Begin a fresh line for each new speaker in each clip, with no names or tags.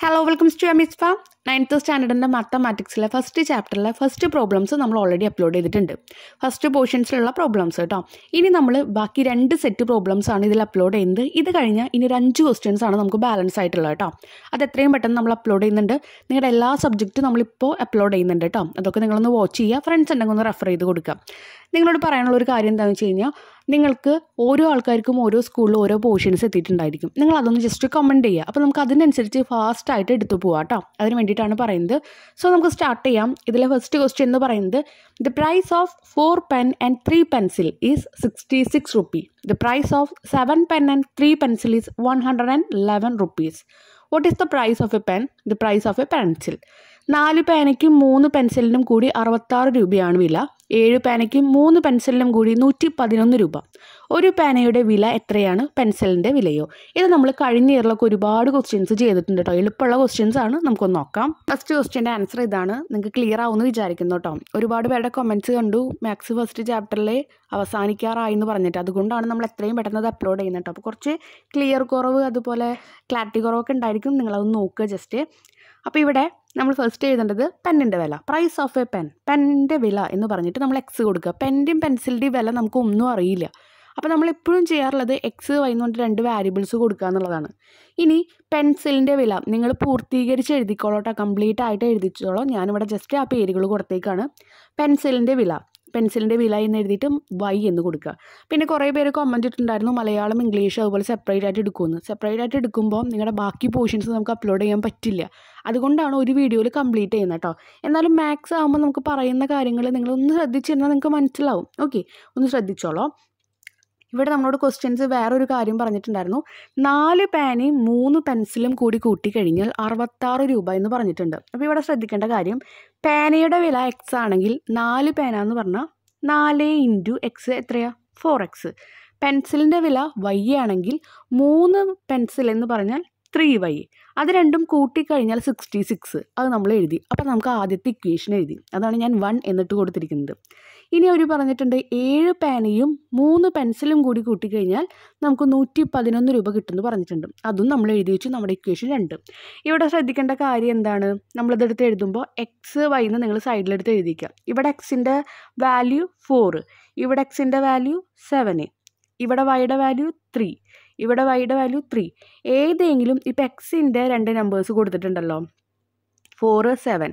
Hello, welcome to Amisfa. Ninth സ്റ്റാൻഡേർഡിൻ്റെ മാത്തമാറ്റിക്സിലെ first ചാപ്റ്ററിലെ ഫസ്റ്റ് പ്രോബ്ലംസ് നമ്മൾ ഓൾറെഡി അപ്ലോഡ് ചെയ്തിട്ടുണ്ട് ഫസ്റ്റ് പോർഷൻസിലുള്ള പ്രോബ്ലംസ് കേട്ടോ ഇനി നമ്മൾ ബാക്കി രണ്ട് സെറ്റ് പ്രോബ്ലംസ് ആണ് ഇതിൽ അപ്ലോഡ് ചെയ്യുന്നത് ഇത് കഴിഞ്ഞാൽ ഇനി ഒരു അഞ്ച് ക്വസ്റ്റ്യൻസ് ആണ് നമുക്ക് ബാലൻസ് ആയിട്ടുള്ളത് കേട്ടോ അത് എത്രയും പെട്ടെന്ന് നമ്മൾ അപ്ലോഡ് ചെയ്യുന്നുണ്ട് നിങ്ങളുടെ എല്ലാ സബ്ജക്റ്റും നമ്മളിപ്പോൾ അപ്ലോഡ് ചെയ്യുന്നുണ്ട് കേട്ടോ അതൊക്കെ നിങ്ങളൊന്ന് വാച്ച് ചെയ്യുക ഫ്രണ്ട്സ് ഉണ്ടെങ്കിൽ ഒന്ന് റെഫർ ചെയ്ത് കൊടുക്കുക നിങ്ങളോട് പറയാനുള്ള ഒരു കാര്യം എന്താണെന്ന് വെച്ച് കഴിഞ്ഞാൽ നിങ്ങൾക്ക് ഓരോ ആൾക്കാർക്കും ഓരോ സ്കൂളിൽ ഓരോ പോർഷൻസ് എത്തിയിട്ടുണ്ടായിരിക്കും നിങ്ങൾ അതൊന്ന് ജസ്റ്റ് കമൻറ്റ് ചെയ്യുക അപ്പോൾ നമുക്ക് അതിനനുസരിച്ച് ഫാസ്റ്റായിട്ട് എടുത്തു പോകാം കേട്ടോ അതിന് വേണ്ടിയിട്ട് വേണ്ടിയിട്ടാണ് പറയുന്നത് സോ നമുക്ക് സ്റ്റാർട്ട് ചെയ്യാം ഇതിലെ ഫസ്റ്റ് ക്വസ്റ്റ്യൻ എന്ന് പറയുന്നത് the price of four pen and three pencil is sixty six rupee the price of seven pen and three pencil is one hundred and eleven rupees what is the price of a pen the price of a pencil നാല് പേനയ്ക്കും മൂന്ന് പെൻസിലിനും കൂടി അറുപത്താറ് രൂപയാണ് വില ഏഴ് പേനയ്ക്ക് മൂന്ന് പെൻസിലിനും കൂടി നൂറ്റി പതിനൊന്ന് രൂപ ഒരു പേനയുടെ വില എത്രയാണ് പെൻസിലിൻ്റെ വിലയോ ഇത് നമ്മൾ കഴിഞ്ഞ ഇയറിലൊക്കെ ഒരുപാട് ക്വസ്റ്റ്യൻസ് ചെയ്തിട്ടുണ്ട് കേട്ടോ എളുപ്പമുള്ള ക്വസ്റ്റ്യൻസ് ആണ് നമുക്കൊന്ന് നോക്കാം ഫസ്റ്റ് ക്വസ്റ്റ്യൻ്റെ ആൻസർ ഇതാണ് നിങ്ങൾക്ക് ക്ലിയർ ആവുമെന്ന് വിചാരിക്കുന്നു കേട്ടോ ഒരുപാട് പേരുടെ കമൻറ്റ്സ് കണ്ടു മാത്സ് ഫസ്റ്റ് ചാപ്റ്ററിലെ അവസാനിക്കാറായി എന്ന് പറഞ്ഞിട്ട് അതുകൊണ്ടാണ് നമ്മൾ എത്രയും പെട്ടെന്ന് അത് അപ്ലോഡ് ചെയ്യുന്നത് കേട്ടോ അപ്പോൾ കുറച്ച് ക്ലിയർ കുറവ് അതുപോലെ ക്ലാരിറ്റി കുറവൊക്കെ ഉണ്ടായിരിക്കും നിങ്ങളത് നോക്കുക ജസ്റ്റ് അപ്പോൾ ഇവിടെ നമ്മൾ ഫസ്റ്റ് എഴുതേണ്ടത് പെന്നിൻ്റെ വില പ്രൈസ് ഓഫ് എ പെൻ പെൻ്റെ വില എന്ന് പറഞ്ഞിട്ട് നമ്മൾ എക്സ് കൊടുക്കുക പെൻ്റെയും പെൻസിലിൻ്റെയും വില നമുക്ക് ഒന്നും അറിയില്ല അപ്പോൾ നമ്മൾ എപ്പോഴും ചെയ്യാറുള്ളത് എക്സ് വൈന്നുകൊണ്ട് രണ്ട് വാരിയബിൾസ് കൊടുക്കുക എന്നുള്ളതാണ് ഇനി പെൻസിലിൻ്റെ വില നിങ്ങൾ പൂർത്തീകരിച്ച് എഴുതിക്കോളോട്ടോ കംപ്ലീറ്റ് ആയിട്ട് എഴുതിച്ചോളോ ഞാനിവിടെ ജസ്റ്റ് ആ പേരുകൾ കൊടുത്തേക്കാണ് പെൻസിലിൻ്റെ വില പെൻസിലിൻ്റെ വില എന്ന് എഴുതിയിട്ട് വൈ എന്ന് കൊടുക്കുക പിന്നെ കുറേ പേര് കമൻ്റ് ഇട്ടുണ്ടായിരുന്നു മലയാളം ഇംഗ്ലീഷ് അതുപോലെ സെപ്പറേറ്റ് ആയിട്ട് എടുക്കുമെന്ന് സെപ്പറേറ്റ് ആയിട്ട് എടുക്കുമ്പോൾ നിങ്ങളുടെ ബാക്കി പോർഷൻസ് നമുക്ക് അപ്ലോഡ് ചെയ്യാൻ പറ്റില്ല അതുകൊണ്ടാണ് ഒരു വീഡിയോയിൽ കംപ്ലീറ്റ് ചെയ്യുന്നത് കേട്ടോ എന്നാലും മാത്സ് ആകുമ്പോൾ നമുക്ക് പറയുന്ന കാര്യങ്ങൾ നിങ്ങളൊന്ന് ശ്രദ്ധിച്ചിരുന്നാൽ നിങ്ങൾക്ക് മനസ്സിലാവും ഓക്കെ ഒന്ന് ശ്രദ്ധിച്ചോളോ ഇവിടെ നമ്മളോട് ക്വസ്റ്റ്യൻസ് വേറൊരു കാര്യം പറഞ്ഞിട്ടുണ്ടായിരുന്നു നാല് പേനയും മൂന്ന് പെൻസിലും കൂടി കൂട്ടി കഴിഞ്ഞാൽ അറുപത്താറ് രൂപ എന്ന് പറഞ്ഞിട്ടുണ്ട് അപ്പോൾ ഇവിടെ ശ്രദ്ധിക്കേണ്ട കാര്യം പേനയുടെ വില എക്സ് ആണെങ്കിൽ നാല് പേന എന്ന് പറഞ്ഞാൽ നാല് ഇൻറ്റു എക്സ് എത്രയാണ് ഫോർ എക്സ് പെൻസിലിൻ്റെ വില വൈ ആണെങ്കിൽ മൂന്ന് പെൻസിൽ എന്ന് പറഞ്ഞാൽ ത്രീ വൈ അത് രണ്ടും കൂട്ടിക്കഴിഞ്ഞാൽ സിക്സ്റ്റി സിക്സ് അത് നമ്മൾ എഴുതി അപ്പോൾ നമുക്ക് ആദ്യത്തെ ഇക്വേഷൻ എഴുതി അതാണ് ഞാൻ വൺ എന്നിട്ട് കൊടുത്തിരിക്കുന്നത് ഇനി അവർ പറഞ്ഞിട്ടുണ്ട് ഏഴ് പേനയും മൂന്ന് പെൻസിലും കൂടി കൂട്ടിക്കഴിഞ്ഞാൽ നമുക്ക് നൂറ്റി പതിനൊന്ന് രൂപ കിട്ടുമെന്ന് പറഞ്ഞിട്ടുണ്ട് അതും നമ്മൾ എഴുതി വെച്ചു നമ്മുടെ ഇക്വേഷൻ രണ്ട് ഇവിടെ ശ്രദ്ധിക്കേണ്ട കാര്യം എന്താണ് നമ്മളിതെടുത്ത് എഴുതുമ്പോൾ എക്സ് വൈന്ന് നിങ്ങൾ സൈഡിലെടുത്ത് എഴുതിക്കുക ഇവിടെ എക്സിൻ്റെ വാല്യൂ ഫോറ് ഇവിടെ എക്സിൻ്റെ വാല്യൂ സെവന് ഇവിടെ വൈയുടെ വാല്യൂ ത്രീ ഇവിടെ വൈയുടെ വാല്യൂ ത്രീ ഏതെങ്കിലും ഇപ്പം എക്സിൻ്റെ രണ്ട് നമ്പേഴ്സ് കൊടുത്തിട്ടുണ്ടല്ലോ ഫോറ് സെവൻ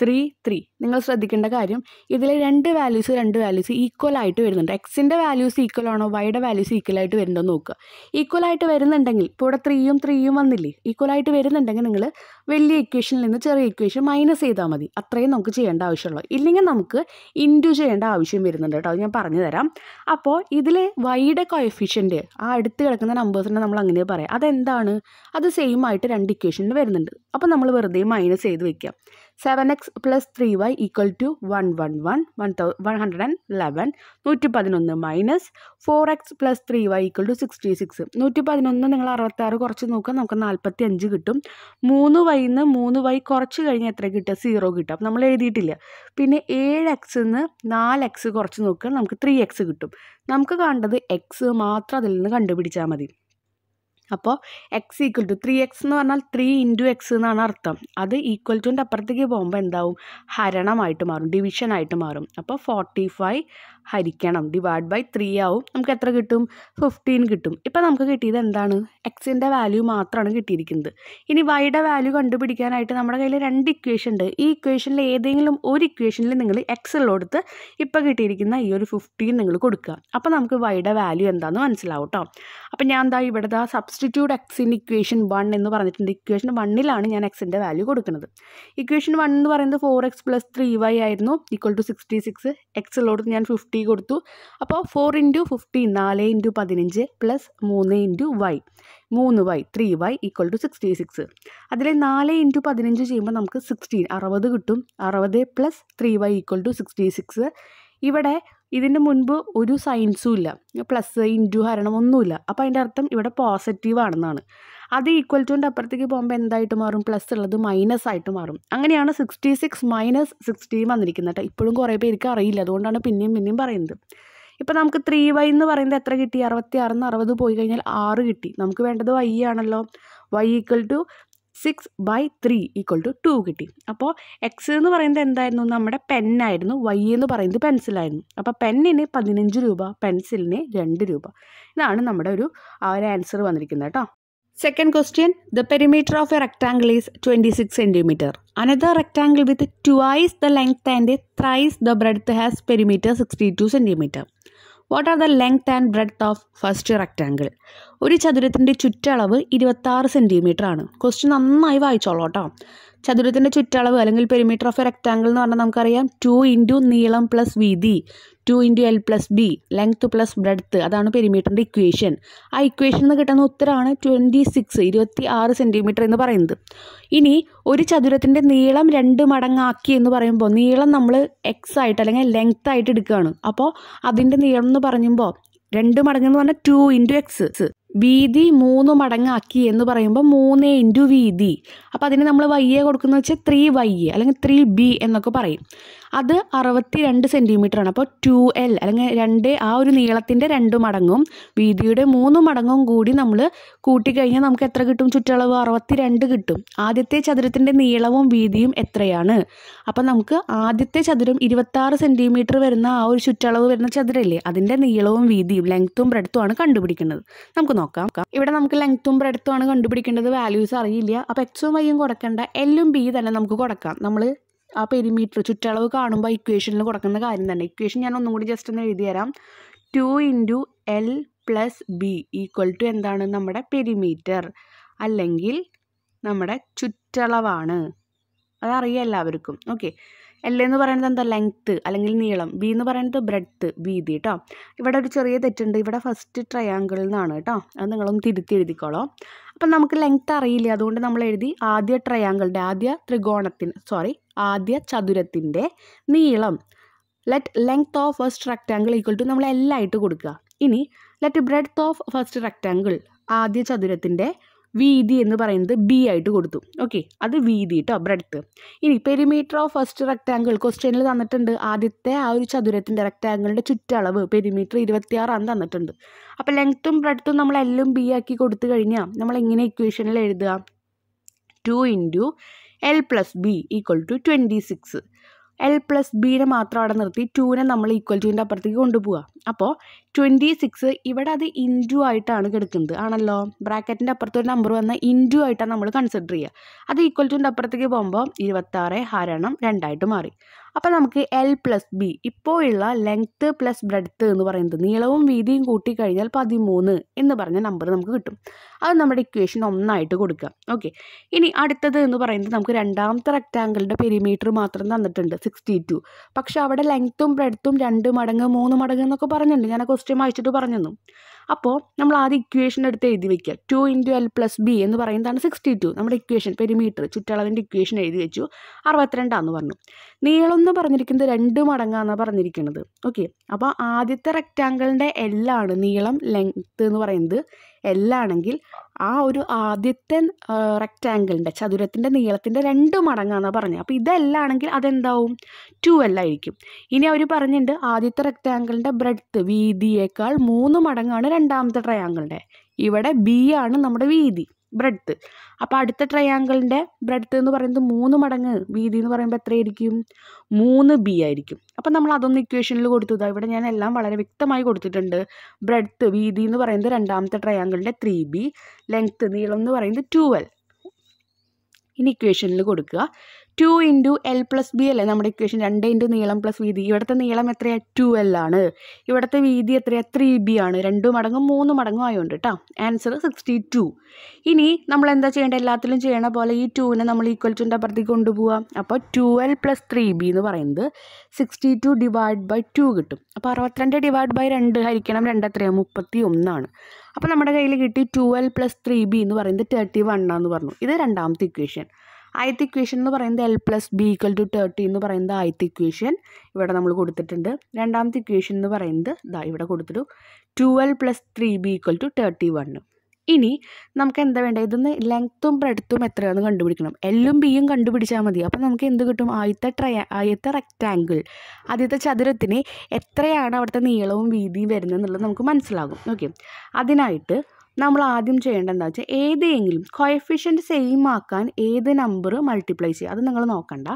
ത്രീ ത്രീ നിങ്ങൾ ശ്രദ്ധിക്കേണ്ട കാര്യം ഇതിലെ രണ്ട് വാല്യൂസ് രണ്ട് വാല്യൂസ് ഈക്വൽ ആയിട്ട് വരുന്നുണ്ട് എക്സിൻ്റെ വാല്യൂസ് ഈക്വൽ ആണോ വൈയുടെ വാല്യൂസ് ഈക്വൽ ആയിട്ട് വരുന്നുണ്ടോ നോക്കുക ഈക്വൽ ആയിട്ട് വരുന്നുണ്ടെങ്കിൽ ഇപ്പോൾ ഇവിടെ ത്രീയും ത്രീയും വന്നില്ലേ ഈക്വൽ ആയിട്ട് വരുന്നുണ്ടെങ്കിൽ നിങ്ങൾ വലിയ ഇക്വേഷനിൽ നിന്ന് ചെറിയ ഇക്വേഷൻ മൈനസ് ചെയ്താൽ മതി അത്രയും നമുക്ക് ചെയ്യേണ്ട ആവശ്യമുള്ളൂ ഇല്ലെങ്കിൽ നമുക്ക് ഇൻറ്റു ചെയ്യേണ്ട ആവശ്യം വരുന്നുണ്ട് കേട്ടോ ഞാൻ പറഞ്ഞു തരാം അപ്പോൾ ഇതിൽ വൈയുടെ കോയഫിഷ്യൻ്റ് ആ അടുത്ത് കിടക്കുന്ന നമ്പേഴ്സിനെ നമ്മൾ അങ്ങനെ പറയാം അതെന്താണ് അത് സെയിം ആയിട്ട് രണ്ട് ഇക്വേഷനിൽ വരുന്നുണ്ട് അപ്പോൾ നമ്മൾ വെറുതെ മൈനസ് ചെയ്ത് വെക്കാം seven x plus three y equal to one one one one thou one hundred and eleven നൂറ്റി പതിനൊന്ന് minus four x plus three y equal to sixty six നൂറ്റി പതിനൊന്ന് നിങ്ങൾ അറുപത്താറ് കുറച്ച് നോക്കുക നമുക്ക് നാൽപ്പത്തി അഞ്ച് കിട്ടും മൂന്ന് വൈ നിന്ന് മൂന്ന് വൈ കുറച്ച് കഴിഞ്ഞാൽ എത്ര കിട്ടുക സീറോ കിട്ടും അപ്പം നമ്മൾ എഴുതിയിട്ടില്ല പിന്നെ ഏഴ് എക്സിൽ നിന്ന് നാല് എക്സ് കുറച്ച് നോക്കുക നമുക്ക് ത്രീ എക്സ് കിട്ടും നമുക്ക് കാണേണ്ടത് എക്സ് മാത്രം അതിൽ നിന്ന് കണ്ടുപിടിച്ചാൽ മതി അപ്പോൾ x equal to three x എന്ന് പറഞ്ഞാൽ ത്രീ ഇൻറ്റു എക്സ് എന്നാണ് അർത്ഥം അത് ഈക്വൽ ടുൻ്റെ അപ്പുറത്തേക്ക് പോകുമ്പോൾ എന്താവും ഹരണമായിട്ട് മാറും ഡിവിഷനായിട്ട് മാറും അപ്പോൾ ഫോർട്ടി ഫൈവ് ഹരിക്കണം ഡിവൈഡ് ബൈ ത്രീ ആവും നമുക്ക് എത്ര കിട്ടും ഫിഫ്റ്റീൻ കിട്ടും ഇപ്പം നമുക്ക് കിട്ടിയത് എന്താണ് എക്സിൻ്റെ വാല്യൂ മാത്രമാണ് കിട്ടിയിരിക്കുന്നത് ഇനി വൈയുടെ വാല്യൂ കണ്ടുപിടിക്കാനായിട്ട് നമ്മുടെ കയ്യിൽ രണ്ട് ഇക്വേഷൻ ഉണ്ട് ഈ ഇക്വേഷനിൽ ഏതെങ്കിലും ഒരു ഇക്വേഷനിൽ നിങ്ങൾ എക്സ് ഉള്ളെടുത്ത് ഇപ്പോൾ കിട്ടിയിരിക്കുന്ന ഈ ഒരു ഫിഫ്റ്റീൻ നിങ്ങൾ കൊടുക്കുക അപ്പോൾ നമുക്ക് വൈയുടെ വാല്യൂ എന്താണെന്ന് മനസ്സിലാവും കേട്ടോ അപ്പം ഞാൻ എന്താ ഇവിടെ ദാ സബ്സ്റ്റിറ്റ്യൂട്ട് എക്സിൻ ഇക്വേഷൻ വൺ എന്ന് പറഞ്ഞിട്ടുണ്ട് ഇക്വേഷൻ വണ്ണിലാണ് ഞാൻ എക്സിൻ്റെ വാല്യൂ കൊടുക്കുന്നത് ഇക്വേഷൻ വൺ എന്ന് പറയുന്നത് four x plus three y ആയിരുന്നു equal to sixty six x ഉള്ളെടുത്ത് ഞാൻ ഫിഫ്റ്റി ഫിഫ്റ്റി കൊടുത്തു അപ്പോൾ ഫോർ ഇൻറ്റു ഫിഫ്റ്റി നാല് ഇൻറ്റു പതിനഞ്ച് പ്ലസ് മൂന്ന് ഇൻറ്റു വൈ മൂന്ന് y three y equal to sixty six അതിൽ നാല് ഇൻറ്റു പതിനഞ്ച് ചെയ്യുമ്പോൾ നമുക്ക് സിക്സ്റ്റീൻ അറുപത് കിട്ടും അറുപത് plus three y equal to sixty six ഇവിടെ ഇതിന് മുൻപ് ഒരു സയൻസും ഇല്ല പ്ലസ് ഇൻറ്റു ഹരണം ഒന്നുമില്ല അപ്പോൾ അതിൻ്റെ അർത്ഥം ഇവിടെ പോസിറ്റീവ് ആണെന്നാണ് അത് ഈക്വൽ ടുവിൻ്റെ അപ്പുറത്തേക്ക് പോകുമ്പോൾ എന്തായിട്ട് മാറും പ്ലസ് ഉള്ളത് മൈനസ് ആയിട്ട് മാറും അങ്ങനെയാണ് സിക്സ്റ്റി സിക്സ് മൈനസ് സിക്സ്റ്റീൻ വന്നിരിക്കുന്നത് ഇപ്പോഴും കുറേ പേർക്ക് അറിയില്ല അതുകൊണ്ടാണ് പിന്നെയും പിന്നെയും പറയുന്നത് ഇപ്പോൾ നമുക്ക് ത്രീ വൈ എന്ന് പറയുന്നത് എത്ര കിട്ടി അറുപത്തി ആറിന്ന് അറുപത് പോയി കഴിഞ്ഞാൽ ആറ് കിട്ടി നമുക്ക് വേണ്ടത് വൈ ആണല്ലോ y equal to six by three equal to two കിട്ടി അപ്പോൾ എക്സ് എന്ന് പറയുന്നത് എന്തായിരുന്നു നമ്മുടെ പെന്നായിരുന്നു വൈ എന്ന് പറയുന്നത് പെൻസിലായിരുന്നു അപ്പോൾ പെന്നിന് പതിനഞ്ച് രൂപ പെൻസിലിന് രണ്ട് രൂപ ഇതാണ് നമ്മുടെ ഒരു ആ ഒരു ആൻസർ വന്നിരിക്കുന്നത് കേട്ടോ Second question The perimeter of a rectangle is 26 cm. Another rectangle with twice the length and thrice the breadth has perimeter 62 centimeter. What are the length and breadth of first rectangle ഒരു ചതുരത്തിൻ്റെ ചുറ്റളവ് ഇരുപത്താറ് centimetre ആണ് question നന്നായി വായിച്ചോളൂ കേട്ടോ ചതുരത്തിൻ്റെ ചുറ്റളവ് അല്ലെങ്കിൽ പെരിമീറ്റർ ഓഫ് എ റെക്റ്റാങ്കിൾ എന്ന് പറഞ്ഞാൽ നമുക്കറിയാം ടു ഇൻറ്റു നീളം പ്ലസ് വീതി two into L plus B length plus breadth അതാണ് പെരിമീറ്ററിൻ്റെ ഇക്വേഷൻ ആ ഇക്വേഷൻ നിന്ന് കിട്ടുന്ന ഉത്തരമാണ് ട്വൻറ്റി സിക്സ് ഇരുപത്തി ആറ് സെൻറ്റിമീറ്റർ എന്ന് പറയുന്നത് ഇനി ഒരു ചതുരത്തിൻ്റെ നീളം രണ്ട് മടങ്ങാക്കി എന്ന് പറയുമ്പോൾ നീളം നമ്മൾ എക്സ് ആയിട്ട് അല്ലെങ്കിൽ ലെങ്ത് ആയിട്ട് എടുക്കുകയാണ് അപ്പോൾ അതിൻ്റെ നീളം എന്ന് പറയുമ്പോൾ രണ്ട് മടങ്ങ് എന്ന് പറഞ്ഞാൽ ടു ഇൻറ്റു എക്സ് വീതി മൂന്ന് മടങ്ങാക്കി എന്ന് പറയുമ്പോൾ മൂന്ന് ഇൻറ്റു വീതി അപ്പോൾ അതിന് നമ്മൾ വൈയെ കൊടുക്കുന്നത് വെച്ചാൽ ത്രീ വൈ അല്ലെങ്കിൽ ത്രീ ബി എന്നൊക്കെ പറയും അത് അറുപത്തി രണ്ട് സെൻറ്റിമീറ്ററാണ് അപ്പോൾ ടു എൽ അല്ലെങ്കിൽ രണ്ട് ആ ഒരു നീളത്തിൻ്റെ രണ്ട് മടങ്ങും വീതിയുടെ മൂന്ന് മടങ്ങും കൂടി നമ്മൾ കൂട്ടിക്കഴിഞ്ഞാൽ നമുക്ക് എത്ര കിട്ടും ചുറ്റളവ് അറുപത്തി രണ്ട് കിട്ടും ആദ്യത്തെ ചതുരത്തിൻ്റെ നീളവും വീതിയും എത്രയാണ് അപ്പോൾ നമുക്ക് ആദ്യത്തെ ചതുരം ഇരുപത്താറ് സെൻറ്റിമീറ്റർ വരുന്ന ആ ഒരു ചുറ്റളവ് വരുന്ന ചതുരല്ലേ അതിൻ്റെ നീളവും വീതിയും ലെങ്ത്തും ബ്രെഡ്ത്തും ആണ് കണ്ടുപിടിക്കുന്നത് നമുക്ക് നോക്കാം ഇവിടെ നമുക്ക് ലെങ്ത്തും ബ്രെഡ്ത്തും ആണ് കണ്ടുപിടിക്കേണ്ടത് വാല്യൂസ് അറിയില്ല അപ്പോൾ എക്സും വൈയും കൊടുക്കേണ്ട എല്ലും ബി തന്നെ നമുക്ക് കൊടുക്കാം നമ്മൾ ആ പെരിമീറ്റർ ചുറ്റളവ് കാണുമ്പോൾ ഇക്വേഷനിൽ കൊടുക്കുന്ന കാര്യം തന്നെ ഇക്വേഷൻ ഞാൻ ഒന്നും കൂടി ജസ്റ്റ് ഒന്ന് എഴുതി തരാം two into L plus B equal to എന്താണ് നമ്മുടെ പെരിമീറ്റർ അല്ലെങ്കിൽ നമ്മുടെ ചുറ്റളവാണ് അതറിയാം എല്ലാവർക്കും ഓക്കെ എൽ എന്ന് പറയുന്നത് എന്താ ലെങ്ത്ത് അല്ലെങ്കിൽ നീളം ബി എന്ന് പറയുന്നത് ബ്രെഡ്ത്ത് വീതി കേട്ടോ ഇവിടെ ഒരു ചെറിയ തെറ്റുണ്ട് ഇവിടെ ഫസ്റ്റ് ട്രയാങ്കിൾ നിന്നാണ് കേട്ടോ അത് നിങ്ങളൊന്ന് തിരുത്തി എഴുതിക്കോളോ അപ്പം നമുക്ക് ലെങ്ത്ത് അറിയില്ല അതുകൊണ്ട് നമ്മൾ എഴുതി ആദ്യ ട്രയാങ്കിളിൻ്റെ ആദ്യ ത്രികോണത്തിന് സോറി ആദ്യ ചതുരത്തിൻ്റെ നീളം let length of first rectangle equal to നമ്മൾ എല്ലായിട്ട് കൊടുക്കുക ഇനി let breadth of first rectangle ആദ്യ ചതുരത്തിൻ്റെ വീതി എന്ന് പറയുന്നത് ബി ആയിട്ട് കൊടുത്തു ഓക്കെ അത് വീതി കേട്ടോ ബ്രെഡ്ത്ത് ഇനി പെരിമീറ്റർ ഓഫ് ഫസ്റ്റ് റെക്റ്റാങ്കിൾ ക്വസ്റ്റ്യനിൽ തന്നിട്ടുണ്ട് ആദ്യത്തെ ആ ഒരു ചതുരത്തിൻ്റെ റെക്റ്റാങ്കിളിൻ്റെ ചുറ്റളവ് പെരിമീറ്റർ ഇരുപത്തിയാറാണ് തന്നിട്ടുണ്ട് അപ്പോൾ ലെങ്ത്തും ബ്രെഡ്ത്തും നമ്മൾ എല്ലും ബി ആക്കി കൊടുത്തു കഴിഞ്ഞാൽ നമ്മൾ എങ്ങനെ ഇക്വേഷനിൽ എഴുതുക two into L plus B equal to twenty six L plus ബീനെ മാത്രം അവിടെ നിർത്തി ടുവിനെ നമ്മൾ ഈക്വൽ ടുവിൻ്റെ അപ്പുറത്തേക്ക് കൊണ്ടുപോവുക അപ്പോൾ ട്വൻറ്റി സിക്സ് ഇവിടെ അത് ഇൻറ്റു ആയിട്ടാണ് കിടക്കുന്നത് ആണല്ലോ ബ്രാക്കറ്റിൻ്റെ അപ്പുറത്ത് ഒരു നമ്പർ വന്നാൽ ഇൻറ്റു ആയിട്ടാണ് നമ്മൾ കൺസിഡർ ചെയ്യുക അത് ഈക്വൽ ടുവിൻ്റെ അപ്പുറത്തേക്ക് പോകുമ്പോൾ ഇരുപത്താറ് ഹരണം രണ്ടായിട്ട് മാറി അപ്പോൾ നമുക്ക് എൽ പ്ലസ് ബി ഇപ്പോഴുള്ള ലെങ്ത്ത് പ്ലസ് ബ്രെഡ്ത്ത് എന്ന് പറയുന്നത് നീളവും വീതിയും കൂട്ടിക്കഴിഞ്ഞാൽ പതിമൂന്ന് എന്ന് പറഞ്ഞ നമ്പർ നമുക്ക് കിട്ടും അത് നമ്മുടെ ഇക്വേഷൻ ഒന്നായിട്ട് കൊടുക്കുക ഓക്കെ ഇനി അടുത്തത് എന്ന് പറയുന്നത് നമുക്ക് രണ്ടാമത്തെ റെക്റ്റാങ്കിളിൻ്റെ പെരിമീറ്റർ മാത്രം തന്നിട്ടുണ്ട് സിക്സ്റ്റി ടു പക്ഷേ അവിടെ ലെങ്ത്തും ബ്രെഡ്ത്തും രണ്ട് മടങ്ങ് മൂന്ന് മടങ്ങ് എന്നൊക്കെ പറഞ്ഞിട്ടുണ്ട് ഞാൻ ആ ക്വസ്റ്റ്യൻ വായിച്ചിട്ട് പറഞ്ഞു അപ്പോൾ നമ്മൾ ആദ്യം ഇക്വേഷൻ എടുത്ത് എഴുതി വെക്കുക two into L plus B എന്ന് പറയുന്നതാണ് സിക്സ്റ്റി ടു നമ്മുടെ ഇക്വേഷൻ പെരിമീറ്റർ ചുറ്റളവിൻ്റെ ഇക്വേഷൻ എഴുതി വെച്ചു അറുപത്തിരണ്ടാന്ന് പറഞ്ഞു നീളം എന്ന് പറഞ്ഞിരിക്കുന്നത് രണ്ട് മടങ്ങാന്നാണ് പറഞ്ഞിരിക്കുന്നത് ഓക്കെ അപ്പോൾ ആദ്യത്തെ റെക്റ്റാങ്കിളിൻ്റെ എല്ലാണ് നീളം ലെങ്ത്ത് എന്ന് പറയുന്നത് എല്ലാണെങ്കിൽ ആ ഒരു ആദ്യത്തെ റെക്റ്റാങ്കിളിൻ്റെ ചതുരത്തിൻ്റെ നീളത്തിൻ്റെ രണ്ട് മടങ്ങാന്നാണ് പറഞ്ഞത് അപ്പോൾ ഇതെല്ലാണെങ്കിൽ അതെന്താവും ടു എല്ലായിരിക്കും ഇനി അവർ പറഞ്ഞിട്ടുണ്ട് ആദ്യത്തെ റെക്റ്റാങ്കിളിൻ്റെ ബ്രെഡ്ത്ത് വീതിയേക്കാൾ മൂന്ന് മടങ്ങാണ് രണ്ടാമത്തെ ട്രയാങ്കിളിൻ്റെ ഇവിടെ ബി ആണ് നമ്മുടെ വീതി ബ്രെഡ്ത്ത് അപ്പോൾ അടുത്ത ട്രയാങ്കിളിൻ്റെ ബ്രെഡ്ത്ത് എന്ന് പറയുന്നത് മൂന്ന് മടങ്ങ് വീതി എന്ന് പറയുമ്പോൾ എത്രയായിരിക്കും മൂന്ന് ബി ആയിരിക്കും അപ്പോൾ നമ്മൾ അതൊന്ന് ഇക്വേഷനിൽ കൊടുത്തു ഇതാ ഇവിടെ ഞാൻ എല്ലാം വളരെ വ്യക്തമായി കൊടുത്തിട്ടുണ്ട് ബ്രെഡ്ത്ത് വീതി എന്ന് പറയുന്നത് രണ്ടാമത്തെ ട്രയാങ്കിളിൻ്റെ ത്രീ ബി ലെങ്ത്ത് നീളം എന്ന് പറയുന്നത് ട്വൽവ് ഇനി ഇക്വേഷനിൽ കൊടുക്കുക two into L plus B അല്ലേ നമ്മുടെ ഇക്വേഷൻ രണ്ട് ഇൻറ്റു നീളം പ്ലസ് വീതി ഇവിടുത്തെ നീളം എത്രയാണ് ടു എൽ ആണ് ഇവിടുത്തെ വീതി എത്രയാണ് ത്രീ ബി ആണ് രണ്ട് മടങ്ങും മൂന്ന് മടങ്ങും ആയതുകൊണ്ട് കേട്ടോ ആൻസർ സിക്സ്റ്റി ടു ഇനി നമ്മൾ എന്താ ചെയ്യേണ്ടത് എല്ലാത്തിലും ചെയ്യണ പോലെ ഈ ടുവിനെ നമ്മൾ ഈക്വൽ ടു എൻ്റെ അപ്പുറത്തേക്ക് കൊണ്ടുപോകാം അപ്പോൾ two L plus three B എന്ന് പറയുന്നത് sixty two divide by two കിട്ടും അപ്പോൾ അറുപത്തിരണ്ട് ഡിവൈഡ് ബൈ രണ്ട് ഹരിക്കണം രണ്ട് എത്രയാണ് മുപ്പത്തി ഒന്നാണ് അപ്പോൾ നമ്മുടെ കയ്യിൽ കിട്ടി two L plus three B എന്ന് പറയുന്നത് തേർട്ടി വൺ ആണെന്ന് പറഞ്ഞു ഇത് രണ്ടാമത്തെ ഇക്വേഷൻ ആദ്യത്തെ ഇക്വേഷൻ എന്ന് പറയുന്നത് L plus B equal to thirty എന്ന് പറയുന്നത് ആദ്യത്തെ ഇക്വേഷൻ ഇവിടെ നമ്മൾ കൊടുത്തിട്ടുണ്ട് രണ്ടാമത്തെ ഇക്വേഷൻ എന്ന് പറയുന്നത് ഇതാ ഇവിടെ കൊടുത്തിട്ടു twelve plus three B equal to thirty one ഇനി നമുക്ക് എന്താ വേണ്ടത് ഇതിന്ന് ലെങ്ത്തും ബ്രെഡ്ത്തും എത്രയാണെന്ന് കണ്ടുപിടിക്കണം എല്ലും ബിയും കണ്ടുപിടിച്ചാൽ മതി അപ്പം നമുക്ക് എന്ത് കിട്ടും ആദ്യത്തെ ട്രയ ആദ്യത്തെ റെക്റ്റാങ്കിൾ ആദ്യത്തെ ചതുരത്തിന് എത്രയാണ് അവിടുത്തെ നീളവും വീതിയും വരുന്നത് എന്നുള്ളത് നമുക്ക് മനസ്സിലാകും ഓക്കെ അതിനായിട്ട് നമ്മൾ ആദ്യം ചെയ്യേണ്ടത് എന്താ വെച്ചാൽ ഏതെങ്കിലും കൊയഫിഷ്യൻറ്റ് സെയിം ആക്കാൻ ഏത് നമ്പർ മൾട്ടിപ്ലൈ ചെയ്യുക അത് നിങ്ങൾ നോക്കണ്ട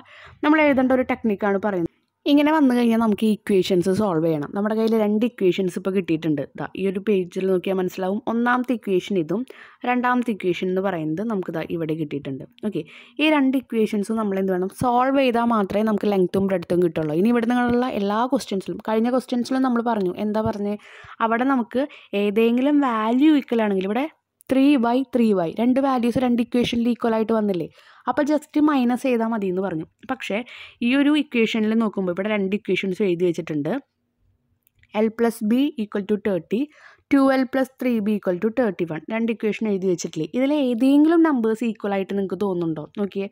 നമ്മൾ എഴുതേണ്ട ഒരു ടെക്നിക്കാണ് പറയുന്നത് ഇങ്ങനെ വന്നു കഴിഞ്ഞാൽ നമുക്ക് ഈ ഇക്വേഷൻസ് സോൾവ് ചെയ്യണം നമ്മുടെ കയ്യിൽ രണ്ട് ഇക്വേഷൻസ് ഇപ്പോൾ കിട്ടിയിട്ടുണ്ട് ഇതാ ഈ ഒരു പേജിൽ നോക്കിയാൽ മനസ്സിലാവും ഒന്നാമത്തെ ഇക്വേഷൻ ഇതും രണ്ടാമത്തെ ഇക്വേഷൻ എന്ന് പറയുന്നത് നമുക്ക് ഇതാ ഇവിടെ കിട്ടിയിട്ടുണ്ട് ഓക്കെ ഈ രണ്ട് ഇക്വേഷൻസും നമ്മൾ എന്ത് വേണം സോൾവ് ചെയ്താൽ മാത്രമേ നമുക്ക് ലെങ്ത്തും ബ്രെഡ്ത്തും കിട്ടുള്ളൂ ഇനി ഇവിടെ നിന്നുള്ള എല്ലാ ക്വസ്റ്റ്യൻസിലും കഴിഞ്ഞ ക്വസ്റ്റ്യൻസിലും നമ്മൾ പറഞ്ഞു എന്താ പറഞ്ഞത് അവിടെ നമുക്ക് ഏതെങ്കിലും വാല്യൂ ഈക്വൽ ആണെങ്കിൽ ഇവിടെ ത്രീ വൈ ത്രീ വൈ രണ്ട് വാല്യൂസ് രണ്ട് ഇക്വേഷനിൽ ഈക്വൽ ആയിട്ട് വന്നില്ലേ അപ്പോൾ ജസ്റ്റ് മൈനസ് ചെയ്താൽ മതി എന്ന് പറഞ്ഞു പക്ഷേ ഈ ഒരു ഇക്വേഷനിൽ നോക്കുമ്പോൾ ഇവിടെ രണ്ട് ഇക്വേഷൻസ് എഴുതി വെച്ചിട്ടുണ്ട് L plus B equal to thirty twelve plus three B equal to thirty one രണ്ട് ഇക്വേഷൻ എഴുതി വെച്ചിട്ടില്ലേ ഇതിൽ ഏതെങ്കിലും നമ്പേഴ്സ് ഈക്വൽ ആയിട്ട് നിങ്ങൾക്ക് തോന്നുന്നുണ്ടോ നോക്കിയേ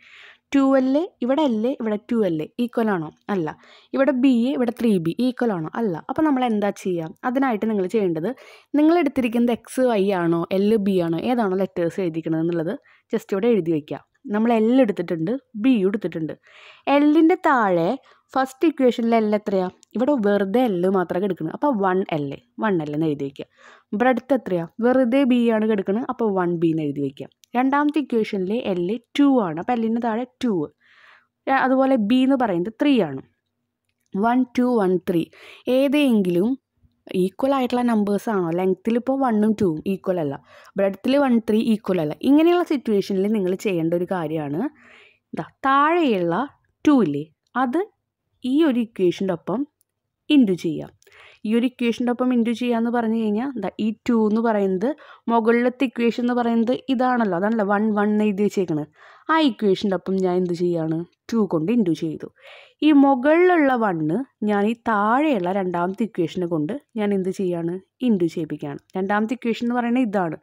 ട്വൽവ് ഇവിടെ എല്ല് ഇവിടെ ട്വൽവ് ഈക്വൽ ആണോ അല്ല ഇവിടെ ബി ഇവിടെ ത്രീ ബി ഈക്വൽ ആണോ അല്ല അപ്പോൾ നമ്മൾ എന്താ ചെയ്യുക അതിനായിട്ട് നിങ്ങൾ ചെയ്യേണ്ടത് നിങ്ങൾ എടുത്തിരിക്കുന്നത് എക്സ് വൈ ആണോ എൽ ബി ആണോ ഏതാണോ ലെറ്റേഴ്സ് എഴുതിക്കണത് എന്നുള്ളത് ജസ്റ്റ് ഇവിടെ എഴുതി വയ്ക്കുക നമ്മൾ എൽ എടുത്തിട്ടുണ്ട് ബി എടുത്തിട്ടുണ്ട് എല്ലിൻ്റെ താഴെ ഫസ്റ്റ് ഇക്വേഷനിൽ എൽ എത്രയാണ് ഇവിടെ വെറുതെ എല്ല് മാത്രമേ കിടക്കുന്നത് അപ്പോൾ വൺ എല്ല് വൺ എല്ലെന്ന് എഴുതി വയ്ക്കുക അടുത്ത് എത്രയാണ് വെറുതെ ബി ആണ് കിടക്കുന്നത് അപ്പോൾ വൺ ബി എന്ന് എഴുതി വയ്ക്കുക രണ്ടാമത്തെ ഇക്വേഷനിൽ എല്ല് ടു ആണ് അപ്പോൾ എല്ലിൻ്റെ താഴെ ടു അതുപോലെ ബി എന്ന് പറയുന്നത് ത്രീ ആണ് വൺ ടു വൺ ത്രീ ഏതെങ്കിലും ഈക്വൽ ആയിട്ടുള്ള നമ്പേഴ്സ് ആണോ ലെങ്ത്തിൽ ഇപ്പോൾ വണ്ണും ടൂവും ഈക്വൽ അല്ല ബ്രെഡത്തിൽ വൺ ത്രീ ഈക്വൽ അല്ല ഇങ്ങനെയുള്ള സിറ്റുവേഷനിൽ നിങ്ങൾ ചെയ്യേണ്ട ഒരു കാര്യമാണ് ഇതാ താഴെയുള്ള ടൂ ഇല്ലേ അത് ഈ ഒരു ഇക്വേഷൻ്റെ ഒപ്പം ഇൻറ്റു ചെയ്യാം ഈ ഒരു ഇക്വേഷൻ്റെ ഒപ്പം ഇൻറ്റു എന്ന് പറഞ്ഞു കഴിഞ്ഞാൽ എന്താ ഈ ടു എന്ന് പറയുന്നത് മുകളിലത്തെ ഇക്വേഷൻ എന്ന് പറയുന്നത് ഇതാണല്ലോ അതാണല്ലോ വൺ വൺ എഴുതി വെച്ചേക്കണ് ആ ഇക്വേഷൻ്റെ ഒപ്പം ഞാൻ എന്ത് ചെയ്യാണ് ടു കൊണ്ട് ഇൻറ്റു ചെയ്തു ഈ മുകളിലുള്ള വണ്ണ് ഞാൻ ഈ താഴെയുള്ള രണ്ടാമത്തെ ഇക്വേഷനെ കൊണ്ട് ഞാൻ എന്ത് ചെയ്യാണ് ഇൻറ്റു ചെയ്യിപ്പിക്കുകയാണ് രണ്ടാമത്തെ ഇക്വേഷൻ എന്ന് പറയുന്നത് ഇതാണ്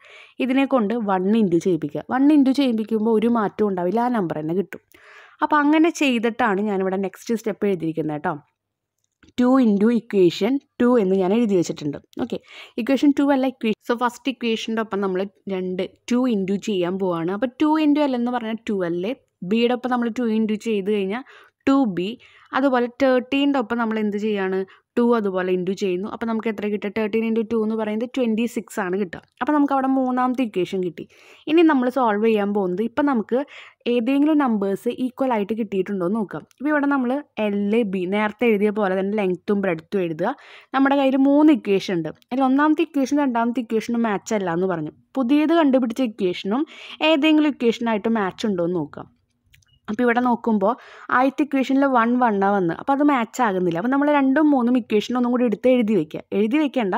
ഇതിനെ കൊണ്ട് വണ്ണ് ഇൻറ്റു ചെയ്യിപ്പിക്കുക വണ്ണ് ഇൻറ്റു ചെയ്യിപ്പിക്കുമ്പോൾ ഒരു മാറ്റവും ഉണ്ടാവില്ല ആ നമ്പർ തന്നെ കിട്ടും അപ്പോൾ അങ്ങനെ ചെയ്തിട്ടാണ് ഞാനിവിടെ നെക്സ്റ്റ് സ്റ്റെപ്പ് എഴുതിയിരിക്കുന്നത് കേട്ടോ ടു ഇൻറ്റു ഇക്വേഷൻ ടു എന്ന് ഞാൻ എഴുതി വെച്ചിട്ടുണ്ട് ഓക്കെ ഇക്വേഷൻ ടു അല്ല ഇക്വേഷൻ സോ ഫസ്റ്റ് ഇക്വേഷൻ്റെ ഒപ്പം നമ്മൾ രണ്ട് ടു ഇൻറ്റു ചെയ്യാൻ പോവാണ് അപ്പോൾ ടു ഇൻറ്റു അല്ല എന്ന് പറഞ്ഞാൽ അല്ലേ ബിയുടെ ഒപ്പം നമ്മൾ ടു ഇൻറ്റു ചെയ്ത് കഴിഞ്ഞാൽ ടു ബി അതുപോലെ തേർട്ടീൻ്റെ ഒപ്പം നമ്മൾ എന്ത് ചെയ്യാണ് ടു അതുപോലെ ഇൻറ്റു ചെയ്യുന്നു അപ്പോൾ നമുക്ക് എത്ര കിട്ടുക തേർട്ടീൻ ഇൻറ്റു ടു എന്ന് പറയുന്നത് ട്വൻറ്റി സിക്സ് ആണ് കിട്ടുക അപ്പോൾ നമുക്ക് അവിടെ മൂന്നാമത്തെ ഇക്വേഷൻ കിട്ടി ഇനി നമ്മൾ സോൾവ് ചെയ്യാൻ പോകുന്നത് ഇപ്പം നമുക്ക് ഏതെങ്കിലും നമ്പേഴ്സ് ഈക്വൽ ആയിട്ട് കിട്ടിയിട്ടുണ്ടോ എന്ന് നോക്കാം ഇപ്പോൾ ഇവിടെ നമ്മൾ എൽ ബി നേരത്തെ എഴുതിയ പോലെ തന്നെ ലെങ്ത്തും ബ്രെഡ്ത്തും എഴുതുക നമ്മുടെ കയ്യിൽ മൂന്ന് ഇക്വേഷൻ ഉണ്ട് അതിൽ ഒന്നാമത്തെ ഇക്വേഷൻ രണ്ടാമത്തെ ഇക്വേഷനും മാച്ച് അല്ല എന്ന് പറഞ്ഞു പുതിയത് കണ്ടുപിടിച്ച ഇക്വേഷനും ഏതെങ്കിലും ഇക്വേഷനായിട്ട് മാച്ച് ഉണ്ടോ എന്ന് നോക്കാം അപ്പോൾ ഇവിടെ നോക്കുമ്പോൾ ആദ്യത്തെ ഇക്വേഷനിൽ വൺ വണ്ണാണ് വന്ന് അപ്പോൾ അത് മാച്ച് ആകുന്നില്ല അപ്പോൾ നമ്മൾ രണ്ടും മൂന്നും ഇക്വേഷൻ ഒന്നും കൂടി എടുത്ത് എഴുതി വയ്ക്കുക എഴുതി വയ്ക്കേണ്ട